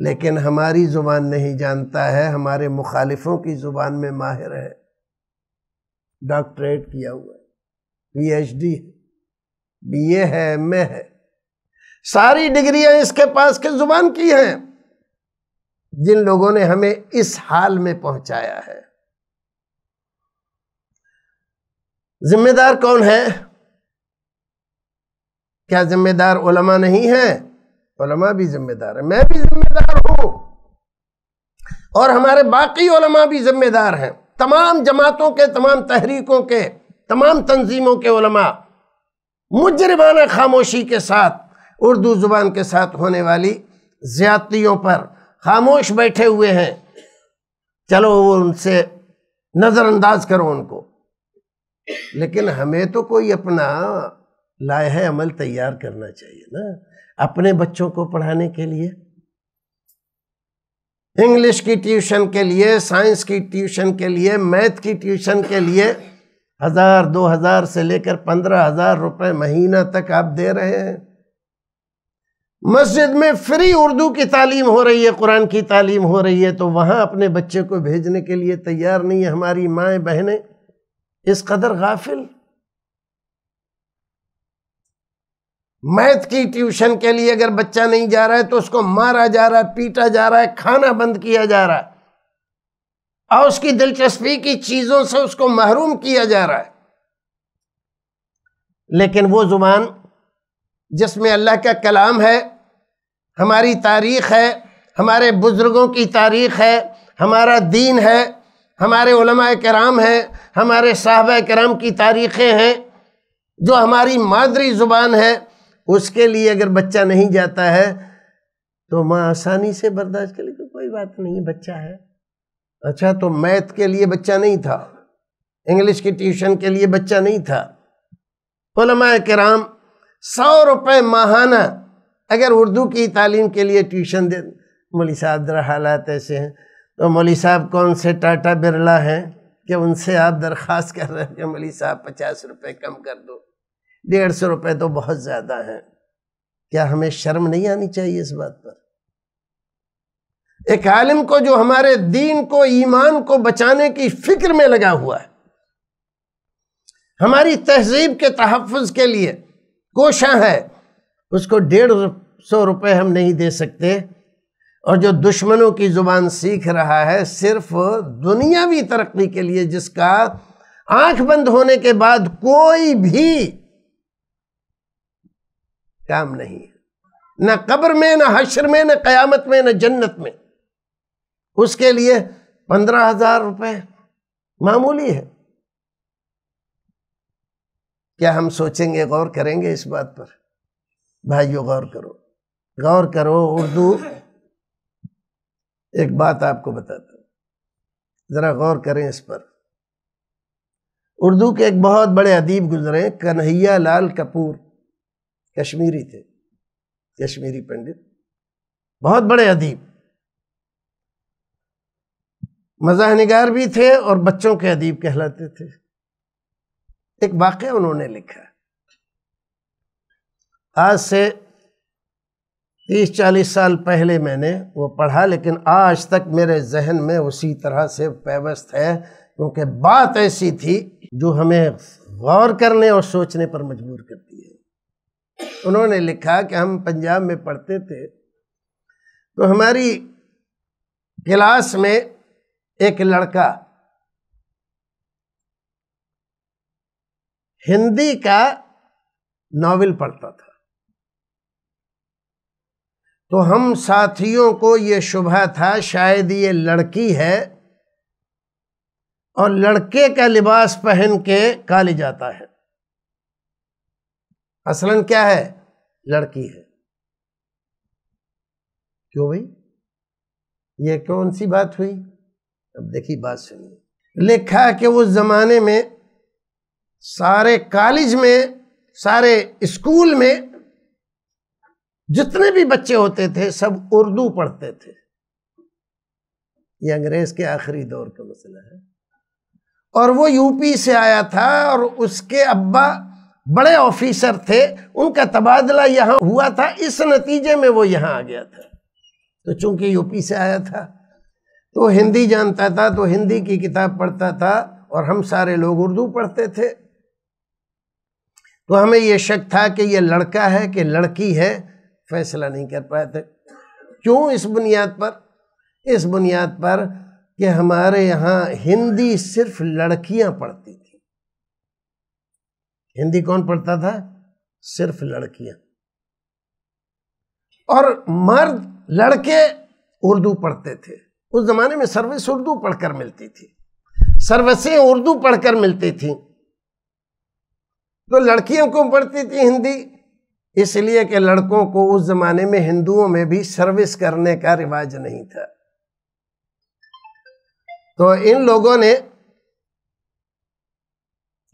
लेकिन हमारी ज़ुबान नहीं जानता है हमारे मुखालिफों की ज़ुबान में माहिर है डॉक्टरेट किया हुआ है P H D B A है एम ए है सारी डिग्रियां इसके पास के ज़ुबान की हैं जिन लोगों ने हमें इस हाल में पहुंचाया है जिम्मेदार कौन है क्या जिम्मेदार ओलमा नहीं है उलमा भी जिम्मेदार है मैं भी जिम्मेदार हूँ और हमारे बाकी उलमा भी जिम्मेदार हैं तमाम जमातों के तमाम तहरीकों के तमाम तंजीमों के उलमा मुजरबाना खामोशी के साथ उर्दू ज़ुबान के साथ होने वाली ज़्यादतियों पर खामोश बैठे हुए हैं चलो वो उनसे नज़रअंदाज करो उनको लेकिन हमें तो कोई अपना लाह अमल तैयार करना चाहिए ना अपने बच्चों को पढ़ाने के लिए इंग्लिश की ट्यूशन के लिए साइंस की ट्यूशन के लिए मैथ की ट्यूशन के लिए हज़ार दो हज़ार से लेकर पंद्रह हज़ार रुपये महीना तक आप दे रहे हैं मस्जिद में फ्री उर्दू की तालीम हो रही है कुरान की तालीम हो रही है तो वहाँ अपने बच्चे को भेजने के लिए तैयार नहीं है हमारी माएँ बहनें इस कदर गाफिल मैथ की ट्यूशन के लिए अगर बच्चा नहीं जा रहा है तो उसको मारा जा रहा है पीटा जा रहा है खाना बंद किया जा रहा है और उसकी दिलचस्पी की चीज़ों से उसको महरूम किया जा रहा है लेकिन वो ज़ुबान जिसमें अल्लाह का कलाम है हमारी तारीख़ है हमारे बुज़ुर्गों की तारीख़ है हमारा दीन है हमारे कराम है हमारे साहब कराम की तारीख़ें हैं जो हमारी मादरी ज़ुबान है उसके लिए अगर बच्चा नहीं जाता है तो माँ आसानी से बर्दाश्त कर तो कोई बात नहीं बच्चा है अच्छा तो मैथ के लिए बच्चा नहीं था इंग्लिश की ट्यूशन के लिए बच्चा नहीं था फलमा कराम सौ रुपये माहाना अगर उर्दू की तालीम के लिए ट्यूशन दे मौली साहब ज़रा हालात ऐसे हैं तो मौली साहब कौन से टाटा बिरला हैं कि उनसे आप दरख्वास्त कर रहे हैं कि मौली साहब पचास रुपये कम कर दो डेढ़ सौ रुपये तो बहुत ज़्यादा है क्या हमें शर्म नहीं आनी चाहिए इस बात पर एक आलिम को जो हमारे दीन को ईमान को बचाने की फिक्र में लगा हुआ है हमारी तहजीब के तहफ़ के लिए कोशा है उसको डेढ़ सौ रुपये हम नहीं दे सकते और जो दुश्मनों की ज़ुबान सीख रहा है सिर्फ दुनियावी तरक्की के लिए जिसका आंख बंद होने के बाद कोई भी काम नहीं है न कब्र में न हशर में न कयामत में न जन्नत में उसके लिए पंद्रह हजार रुपये मामूली है क्या हम सोचेंगे गौर करेंगे इस बात पर भाइयों गौर करो गौर करो उर्दू एक बात आपको बताता हूं ज़रा गौर करें इस पर उर्दू के एक बहुत बड़े अदीब गुजरे कन्हैया लाल कपूर कश्मीरी थे कश्मीरी पंडित बहुत बड़े अदीब मज़ाह निगार भी थे और बच्चों के अदीब कहलाते थे एक वाक़ उन्होंने लिखा आज से तीस चालीस साल पहले मैंने वो पढ़ा लेकिन आज तक मेरे जहन में उसी तरह से पैवस्त है क्योंकि बात ऐसी थी जो हमें गौर करने और सोचने पर मजबूर करती उन्होंने लिखा कि हम पंजाब में पढ़ते थे तो हमारी क्लास में एक लड़का हिंदी का नावल पढ़ता था तो हम साथियों को ये शुभा था शायद ये लड़की है और लड़के का लिबास पहन के काली जाता है असलन क्या है लड़की है क्यों भाई ये कौन सी बात हुई अब देखी बात सुनिए लिखा है कि उस जमाने में सारे कॉलेज में सारे स्कूल में जितने भी बच्चे होते थे सब उर्दू पढ़ते थे ये अंग्रेज के आखिरी दौर का मसला है और वो यूपी से आया था और उसके अब्बा बड़े ऑफिसर थे उनका तबादला यहाँ हुआ था इस नतीजे में वो यहाँ आ गया था तो चूंकि यूपी से आया था तो हिंदी जानता था तो हिंदी की किताब पढ़ता था और हम सारे लोग उर्दू पढ़ते थे तो हमें ये शक था कि ये लड़का है कि लड़की है फैसला नहीं कर पाए थे क्यों इस बुनियाद पर इस बुनियाद पर कि हमारे यहाँ हिंदी सिर्फ लड़कियाँ पढ़ती हिंदी कौन पढ़ता था सिर्फ लड़कियां और मर्द लड़के उर्दू पढ़ते थे उस जमाने में सर्विस उर्दू पढ़कर मिलती थी सर्विसें उर्दू पढ़कर मिलती थी तो लड़कियों को पढ़ती थी हिंदी इसलिए कि लड़कों को उस जमाने में हिंदुओं में भी सर्विस करने का रिवाज नहीं था तो इन लोगों ने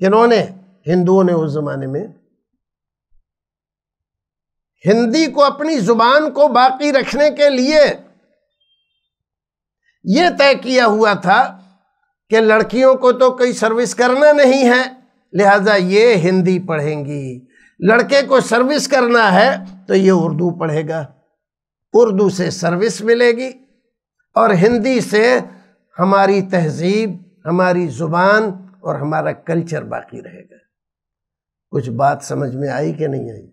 इन्होंने हिंदुओं ने उस जमाने में हिंदी को अपनी जुबान को बाकी रखने के लिए यह तय किया हुआ था कि लड़कियों को तो कोई सर्विस करना नहीं है लिहाजा ये हिंदी पढ़ेंगी लड़के को सर्विस करना है तो ये उर्दू पढ़ेगा उर्दू से सर्विस मिलेगी और हिंदी से हमारी तहजीब हमारी ज़ुबान और हमारा कल्चर बाकी रहेगा कुछ बात समझ में आई कि नहीं आई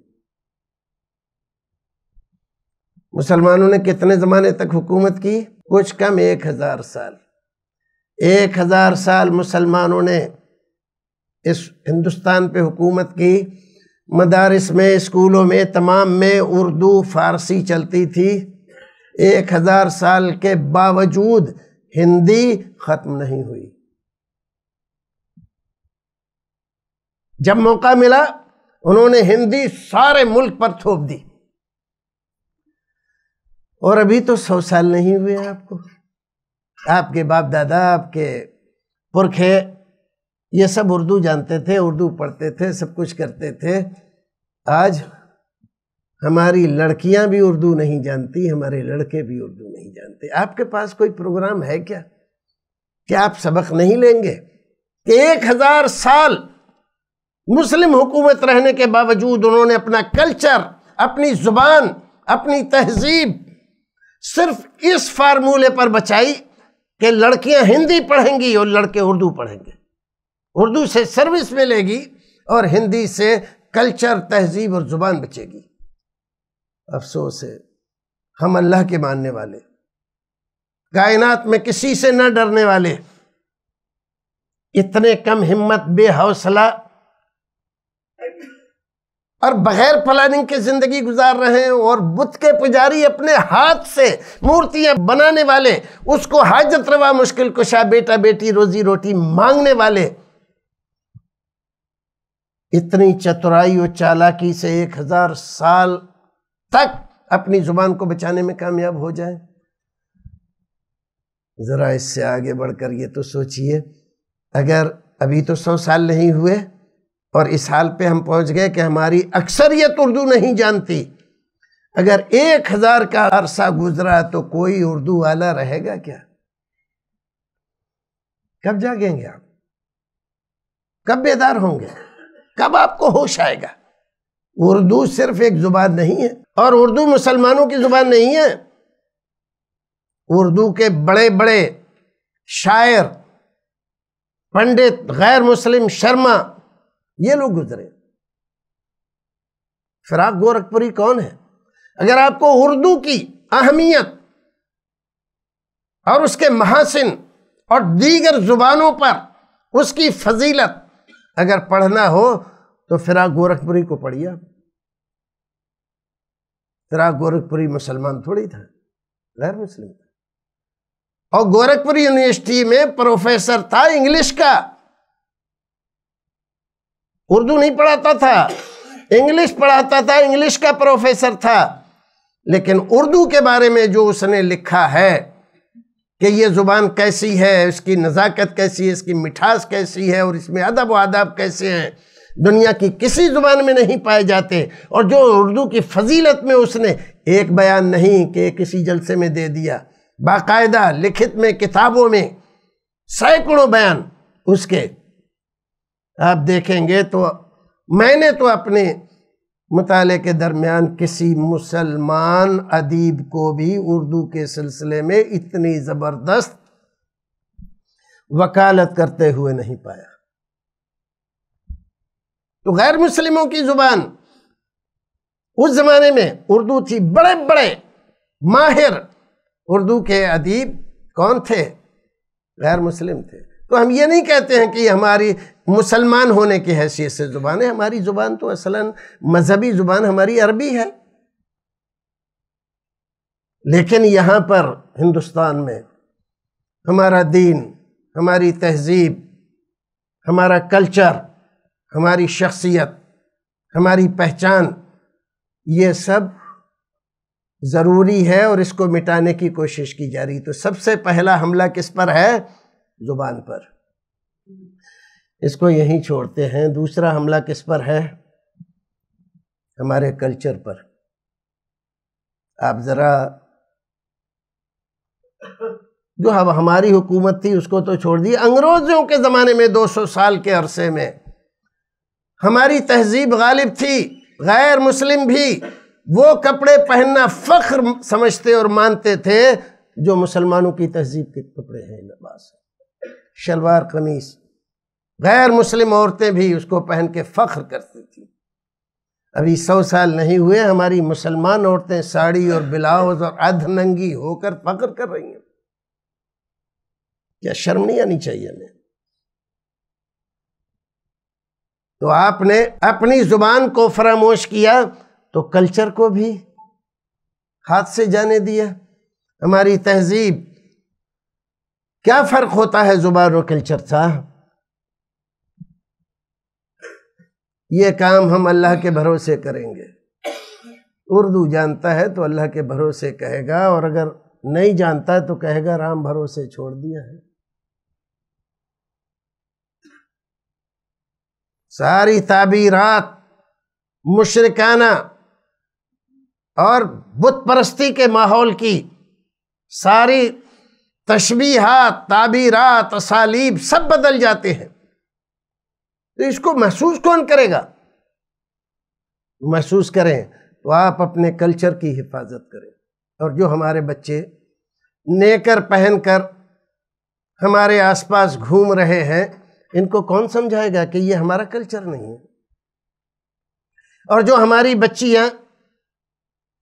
मुसलमानों ने कितने ज़माने तक हुकूमत की कुछ कम एक हज़ार साल एक हज़ार साल मुसलमानों ने इस हिंदुस्तान पे हुकूमत की मदारस में स्कूलों में तमाम में उर्दू फारसी चलती थी एक हज़ार साल के बावजूद हिंदी ख़त्म नहीं हुई जब मौका मिला उन्होंने हिंदी सारे मुल्क पर थोप दी और अभी तो सौ साल नहीं हुए आपको आपके बाप दादा आपके पुरखे ये सब उर्दू जानते थे उर्दू पढ़ते थे सब कुछ करते थे आज हमारी लड़कियां भी उर्दू नहीं जानती हमारे लड़के भी उर्दू नहीं जानते आपके पास कोई प्रोग्राम है क्या क्या आप सबक नहीं लेंगे कि एक हजार साल मुस्लिम हुकूमत रहने के बावजूद उन्होंने अपना कल्चर अपनी ज़ुबान अपनी तहजीब सिर्फ इस फार्मूले पर बचाई कि लड़कियां हिंदी पढ़ेंगी और लड़के उर्दू पढ़ेंगे उर्दू से सर्विस मिलेगी और हिंदी से कल्चर तहजीब और ज़ुबान बचेगी अफसोस है हम अल्लाह के मानने वाले कायनात में किसी से ना डरने वाले इतने कम हिम्मत बेहौसला और बगैर प्लानिंग के ज़िंदगी गुजार रहे हैं और बुद्ध के पुजारी अपने हाथ से मूर्तियां बनाने वाले उसको हाजत रवा मुश्किल कुशा बेटा बेटी रोजी रोटी मांगने वाले इतनी चतुराई और चालाकी से एक हज़ार साल तक अपनी ज़ुबान को बचाने में कामयाब हो जाए ज़रा इससे आगे बढ़कर ये तो सोचिए अगर अभी तो सौ साल नहीं हुए और इस हाल पे हम पहुंच गए कि हमारी अक्सरियत उर्दू नहीं जानती अगर एक हज़ार का अरसा गुजरा तो कोई उर्दू वाला रहेगा क्या कब जागेंगे आप कब बेदार होंगे कब आपको होश आएगा उर्दू सिर्फ एक जुबान नहीं है और उर्दू मुसलमानों की जुबान नहीं है उर्दू के बड़े बड़े शायर पंडित गैर मुस्लिम शर्मा ये लोग गुजरे फिराक गोरखपुरी कौन है अगर आपको उर्दू की अहमियत और उसके महासिन और दीगर जुबानों पर उसकी फजीलत अगर पढ़ना हो तो फिराक गोरखपुरी को पढ़िए फिराक गोरखपुरी मुसलमान थोड़ी था गैर मुस्लिम था और गोरखपुरी यूनिवर्सिटी में प्रोफेसर था इंग्लिश का उर्दू नहीं पढ़ाता था इंग्लिश पढ़ाता था इंग्लिश का प्रोफेसर था लेकिन उर्दू के बारे में जो उसने लिखा है कि ये ज़ुबान कैसी है इसकी नज़ाकत कैसी है इसकी मिठास कैसी है और इसमें अदब व आदाब कैसे हैं दुनिया की किसी ज़ुबान में नहीं पाए जाते और जो उर्दू की फजीलत में उसने एक बयान नहीं कि किसी जलसे में दे दिया बाकायदा लिखित में किताबों में सैकड़ों बयान उसके आप देखेंगे तो मैंने तो अपने मताले के दरमियान किसी मुसलमान अदीब को भी उर्दू के सिलसिले में इतनी ज़बरदस्त वकालत करते हुए नहीं पाया तो गैर मुस्लिमों की ज़ुबान उस ज़माने में उर्दू थी बड़े बड़े माहिर उर्दू के अदीब कौन थे गैर मुस्लिम थे तो हम ये नहीं कहते हैं कि हमारी मुसलमान होने की हैसियत से ज़ुबान है हमारी ज़ुबान तो असला मजहबी ज़ुबान हमारी अरबी है लेकिन यहाँ पर हिंदुस्तान में हमारा दीन हमारी तहजीब हमारा कल्चर हमारी शख्सियत हमारी पहचान ये सब ज़रूरी है और इसको मिटाने की कोशिश की जा रही तो सबसे पहला हमला किस पर है ज़ुबान पर इसको यहीं छोड़ते हैं दूसरा हमला किस पर है हमारे कल्चर पर आप ज़रा जो हम हमारी हुकूमत थी उसको तो छोड़ दी अंग्रेज़ों के ज़माने में 200 साल के अरसे में हमारी तहजीब गालिब थी गैर मुस्लिम भी वो कपड़े पहनना फ़ख्र समझते और मानते थे जो मुसलमानों की तहजीब के कपड़े हैं नबास है शलवार कमीज गैर मुस्लिम औरतें भी उसको पहन के फ़ख्र करती थी अभी सौ साल नहीं हुए हमारी मुसलमान औरतें साड़ी और ब्लाउज और अध नंगी होकर फ़ख्र कर रही हैं क्या शर्म नहीं आनी चाहिए हमें तो आपने अपनी ज़ुबान को फरामोश किया तो कल्चर को भी हाथ से जाने दिया हमारी तहजीब क्या फर्क होता है जुबान और कल्चर सा ये काम हम अल्लाह के भरोसे करेंगे उर्दू जानता है तो अल्लाह के भरोसे कहेगा और अगर नहीं जानता है तो कहेगा राम भरोसे छोड़ दिया है सारी ताबीरात मुशरकाना और बुत परस्ती के माहौल की सारी तशबीहा ताबीरात असालीब सब बदल जाते हैं तो इसको महसूस कौन करेगा महसूस करें तो आप अपने कल्चर की हिफाजत करें और जो हमारे बच्चे नेकर पहनकर हमारे आसपास घूम रहे हैं इनको कौन समझाएगा कि ये हमारा कल्चर नहीं है और जो हमारी बच्चियां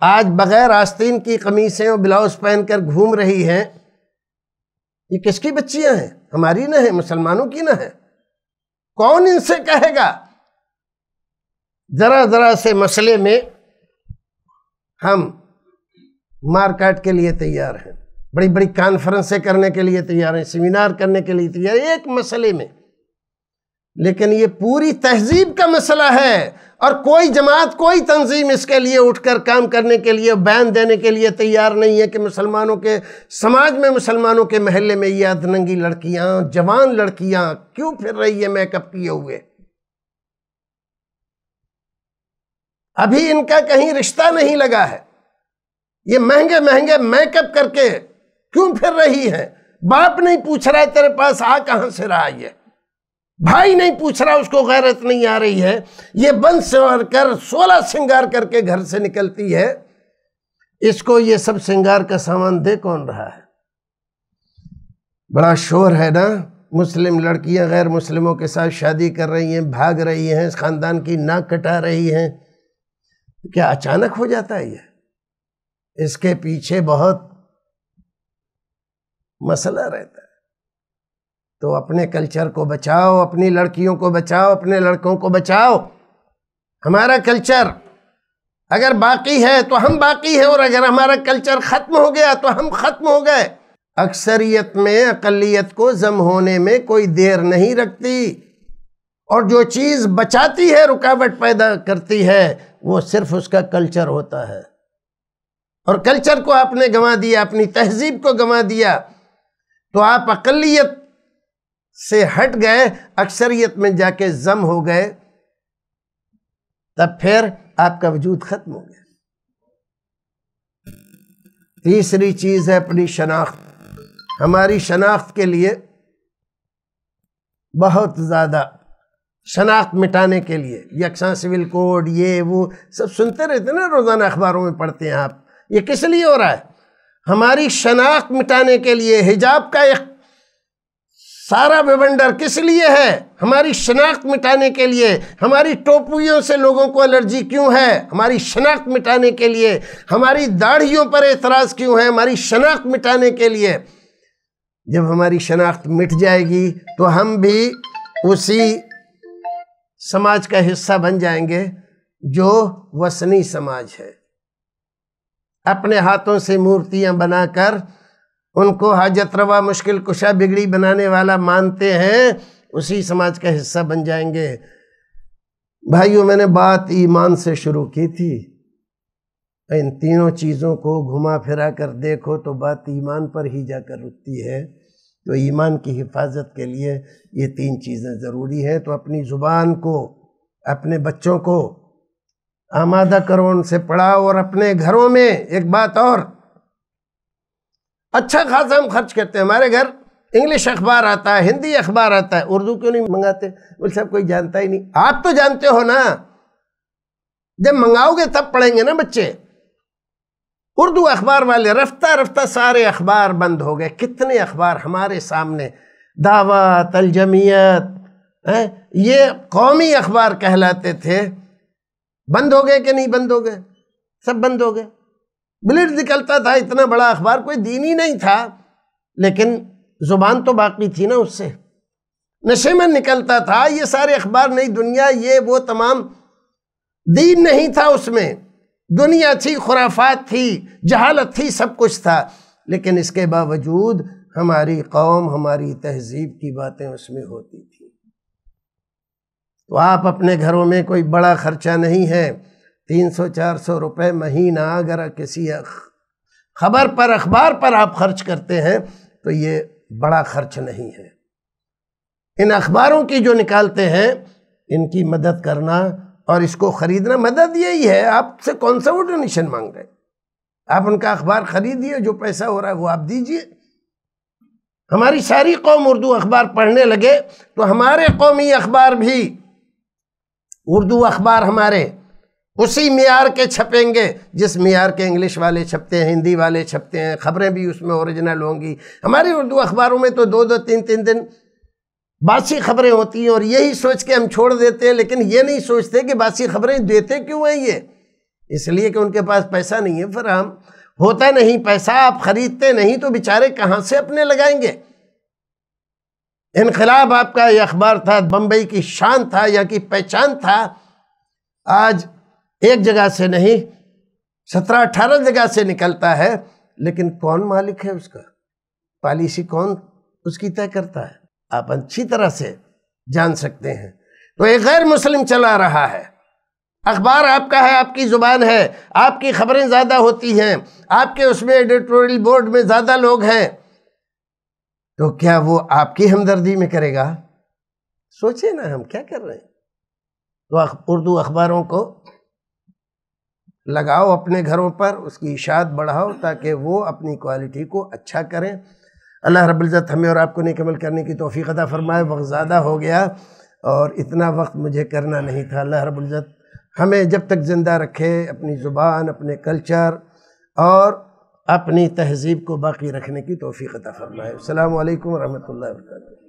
आज बग़ैर आस्तीन की कमीज़ें और ब्लाउज़ पहनकर घूम रही हैं ये किसकी बच्चियां हैं हमारी ना है मुसलमानों की ना है कौन इनसे कहेगा जरा जरा से मसले में हम मारकाट के लिए तैयार हैं बड़ी बड़ी कॉन्फ्रेंसें करने के लिए तैयार हैं सेमिनार करने के लिए तैयार एक मसले में लेकिन ये पूरी तहजीब का मसला है और कोई जमात कोई तंजीम इसके लिए उठकर काम करने के लिए बैन देने के लिए तैयार नहीं है कि मुसलमानों के समाज में मुसलमानों के महल्ले में ये अधनंगी लड़कियां जवान लड़कियां क्यों फिर रही है मेकअप किए हुए अभी इनका कहीं रिश्ता नहीं लगा है ये महंगे महंगे मेकअप करके क्यों फिर रही है बाप नहीं पूछ रहा है तेरे पास आ कहां से रहा यह भाई नहीं पूछ रहा उसको गैरत नहीं आ रही है ये बन संवार कर सोलह श्रृंगार करके घर से निकलती है इसको ये सब श्रृंगार का सामान दे कौन रहा है बड़ा शोर है ना मुस्लिम लड़कियां गैर मुस्लिमों के साथ शादी कर रही हैं भाग रही हैं ख़ानदान की नाक कटा रही हैं क्या अचानक हो जाता है ये इसके पीछे बहुत मसला रहता है तो अपने कल्चर को बचाओ अपनी लड़कियों को बचाओ अपने लड़कों को बचाओ हमारा कल्चर अगर बाकी है तो हम बाकी हैं और अगर हमारा कल्चर ख़त्म हो गया तो हम ख़त्म हो गए अक्सरियत में अकलीत को जम होने में कोई देर नहीं रखती और जो चीज़ बचाती है रुकावट पैदा करती है वो सिर्फ उसका कल्चर होता है और कल्चर को आपने गंवा दिया अपनी तहजीब को गंवा दिया तो आप अकलीत से हट गए अक्सरियत में जाके जम हो गए तब फिर आपका वजूद खत्म हो गया तीसरी चीज है अपनी शनाख्त हमारी शनाख्त के लिए बहुत ज़्यादा शनाख्त मिटाने के लिए यकसा सिविल कोड ये वो सब सुनते रहते ना रोज़ाना अखबारों में पढ़ते हैं आप ये किस लिए हो रहा है हमारी शनाख्त मिटाने के लिए हिजाब का एक सारा विवंडर किस लिए है हमारी शनाख्त मिटाने के लिए हमारी टोपियों से लोगों को एलर्जी क्यों है हमारी शनाख्त मिटाने के लिए हमारी दाढ़ियों पर एतराज़ क्यों है हमारी शनाख्त मिटाने के लिए जब हमारी शनाख्त मिट जाएगी तो हम भी उसी समाज का हिस्सा बन जाएंगे जो वसनी समाज है अपने हाथों से मूर्तियां बनाकर उनको हाजत रवा मुश्किल कुशा बिगड़ी बनाने वाला मानते हैं उसी समाज का हिस्सा बन जाएंगे भाइयों मैंने बात ईमान से शुरू की थी इन तीनों चीज़ों को घुमा फिरा कर देखो तो बात ईमान पर ही जाकर रुकती है तो ईमान की हिफाजत के लिए ये तीन चीज़ें ज़रूरी हैं तो अपनी ज़ुबान को अपने बच्चों को आमादा करो उनसे पढ़ाओ और अपने घरों में एक बात और अच्छा खासा हम खर्च करते हैं हमारे घर इंग्लिश अखबार आता है हिंदी अखबार आता है उर्दू क्यों नहीं मंगाते बोल सब कोई जानता ही नहीं आप तो जानते हो ना जब मंगाओगे तब पढ़ेंगे ना बच्चे उर्दू अखबार वाले रफ्ता रफ्ता सारे अखबार बंद हो गए कितने अखबार हमारे सामने दावत अलजमियत ये कौमी अखबार कहलाते थे बंद हो गए कि नहीं बंद हो गए सब बंद हो गए ब्लिड निकलता था इतना बड़ा अखबार कोई दीन ही नहीं था लेकिन ज़ुबान तो बाकी थी ना उससे नशे में निकलता था ये सारे अखबार नई दुनिया ये वो तमाम दीन नहीं था उसमें दुनिया थी खुराफात थी जहालत थी सब कुछ था लेकिन इसके बावजूद हमारी कौम हमारी तहजीब की बातें उसमें होती थी तो आप अपने घरों में कोई बड़ा ख़र्चा नहीं है तीन सौ चार सौ रुपये महीना अगर किसी खबर पर अखबार पर आप खर्च करते हैं तो ये बड़ा खर्च नहीं है इन अखबारों की जो निकालते हैं इनकी मदद करना और इसको ख़रीदना मदद यही है आपसे कौन सा वो डोनेशन मांग रहे आप उनका अखबार खरीदिए जो पैसा हो रहा है वो आप दीजिए हमारी सारी कौम उर्दू अखबार पढ़ने लगे तो हमारे कौमी अखबार भी उर्दू अखबार हमारे उसी मीयार के छपेंगे जिस मैार के इंग्लिश वाले छपते हैं हिंदी वाले छपते हैं खबरें भी उसमें ओरिजिनल होंगी हमारे उर्दू अखबारों में तो दो दो तीन तीन दिन बासी खबरें होती हैं और यही सोच के हम छोड़ देते हैं लेकिन ये नहीं सोचते कि बासी खबरें देते क्यों हैं ये इसलिए कि उनके पास पैसा नहीं है फिर हम होता नहीं पैसा आप ख़रीदते नहीं तो बेचारे कहाँ से अपने लगाएंगे इनकलाब आपका ये अखबार था बम्बई की शान था या की पहचान था आज एक जगह से नहीं सत्रह अठारह जगह से निकलता है लेकिन कौन मालिक है उसका पॉलिसी कौन उसकी तय करता है आप अच्छी तरह से जान सकते हैं तो एक गैर मुस्लिम चला रहा है अखबार आपका है आपकी ज़ुबान है आपकी खबरें ज़्यादा होती हैं आपके उसमें एडिटोरियल बोर्ड में ज़्यादा लोग हैं तो क्या वो आपकी हमदर्दी में करेगा सोचे ना हम क्या कर रहे हैं तो उर्दू अखबारों को लगाओ अपने घरों पर उसकी इशात बढ़ाओ ताकि वो अपनी क्वालिटी को अच्छा करें अल्लाह रब्ज़त हमें और आपको निकमल करने की तोफ़ी अदा फ़रमाए वक्त ज़्यादा हो गया और इतना वक्त मुझे करना नहीं था अल्लाह रब्ज़त हमें जब तक ज़िंदा रखे अपनी ज़ुबान अपने कल्चर और अपनी तहजीब को बाकी रखने की तोफ़ी अता फ़रमाए अल्लाम वरह वर्क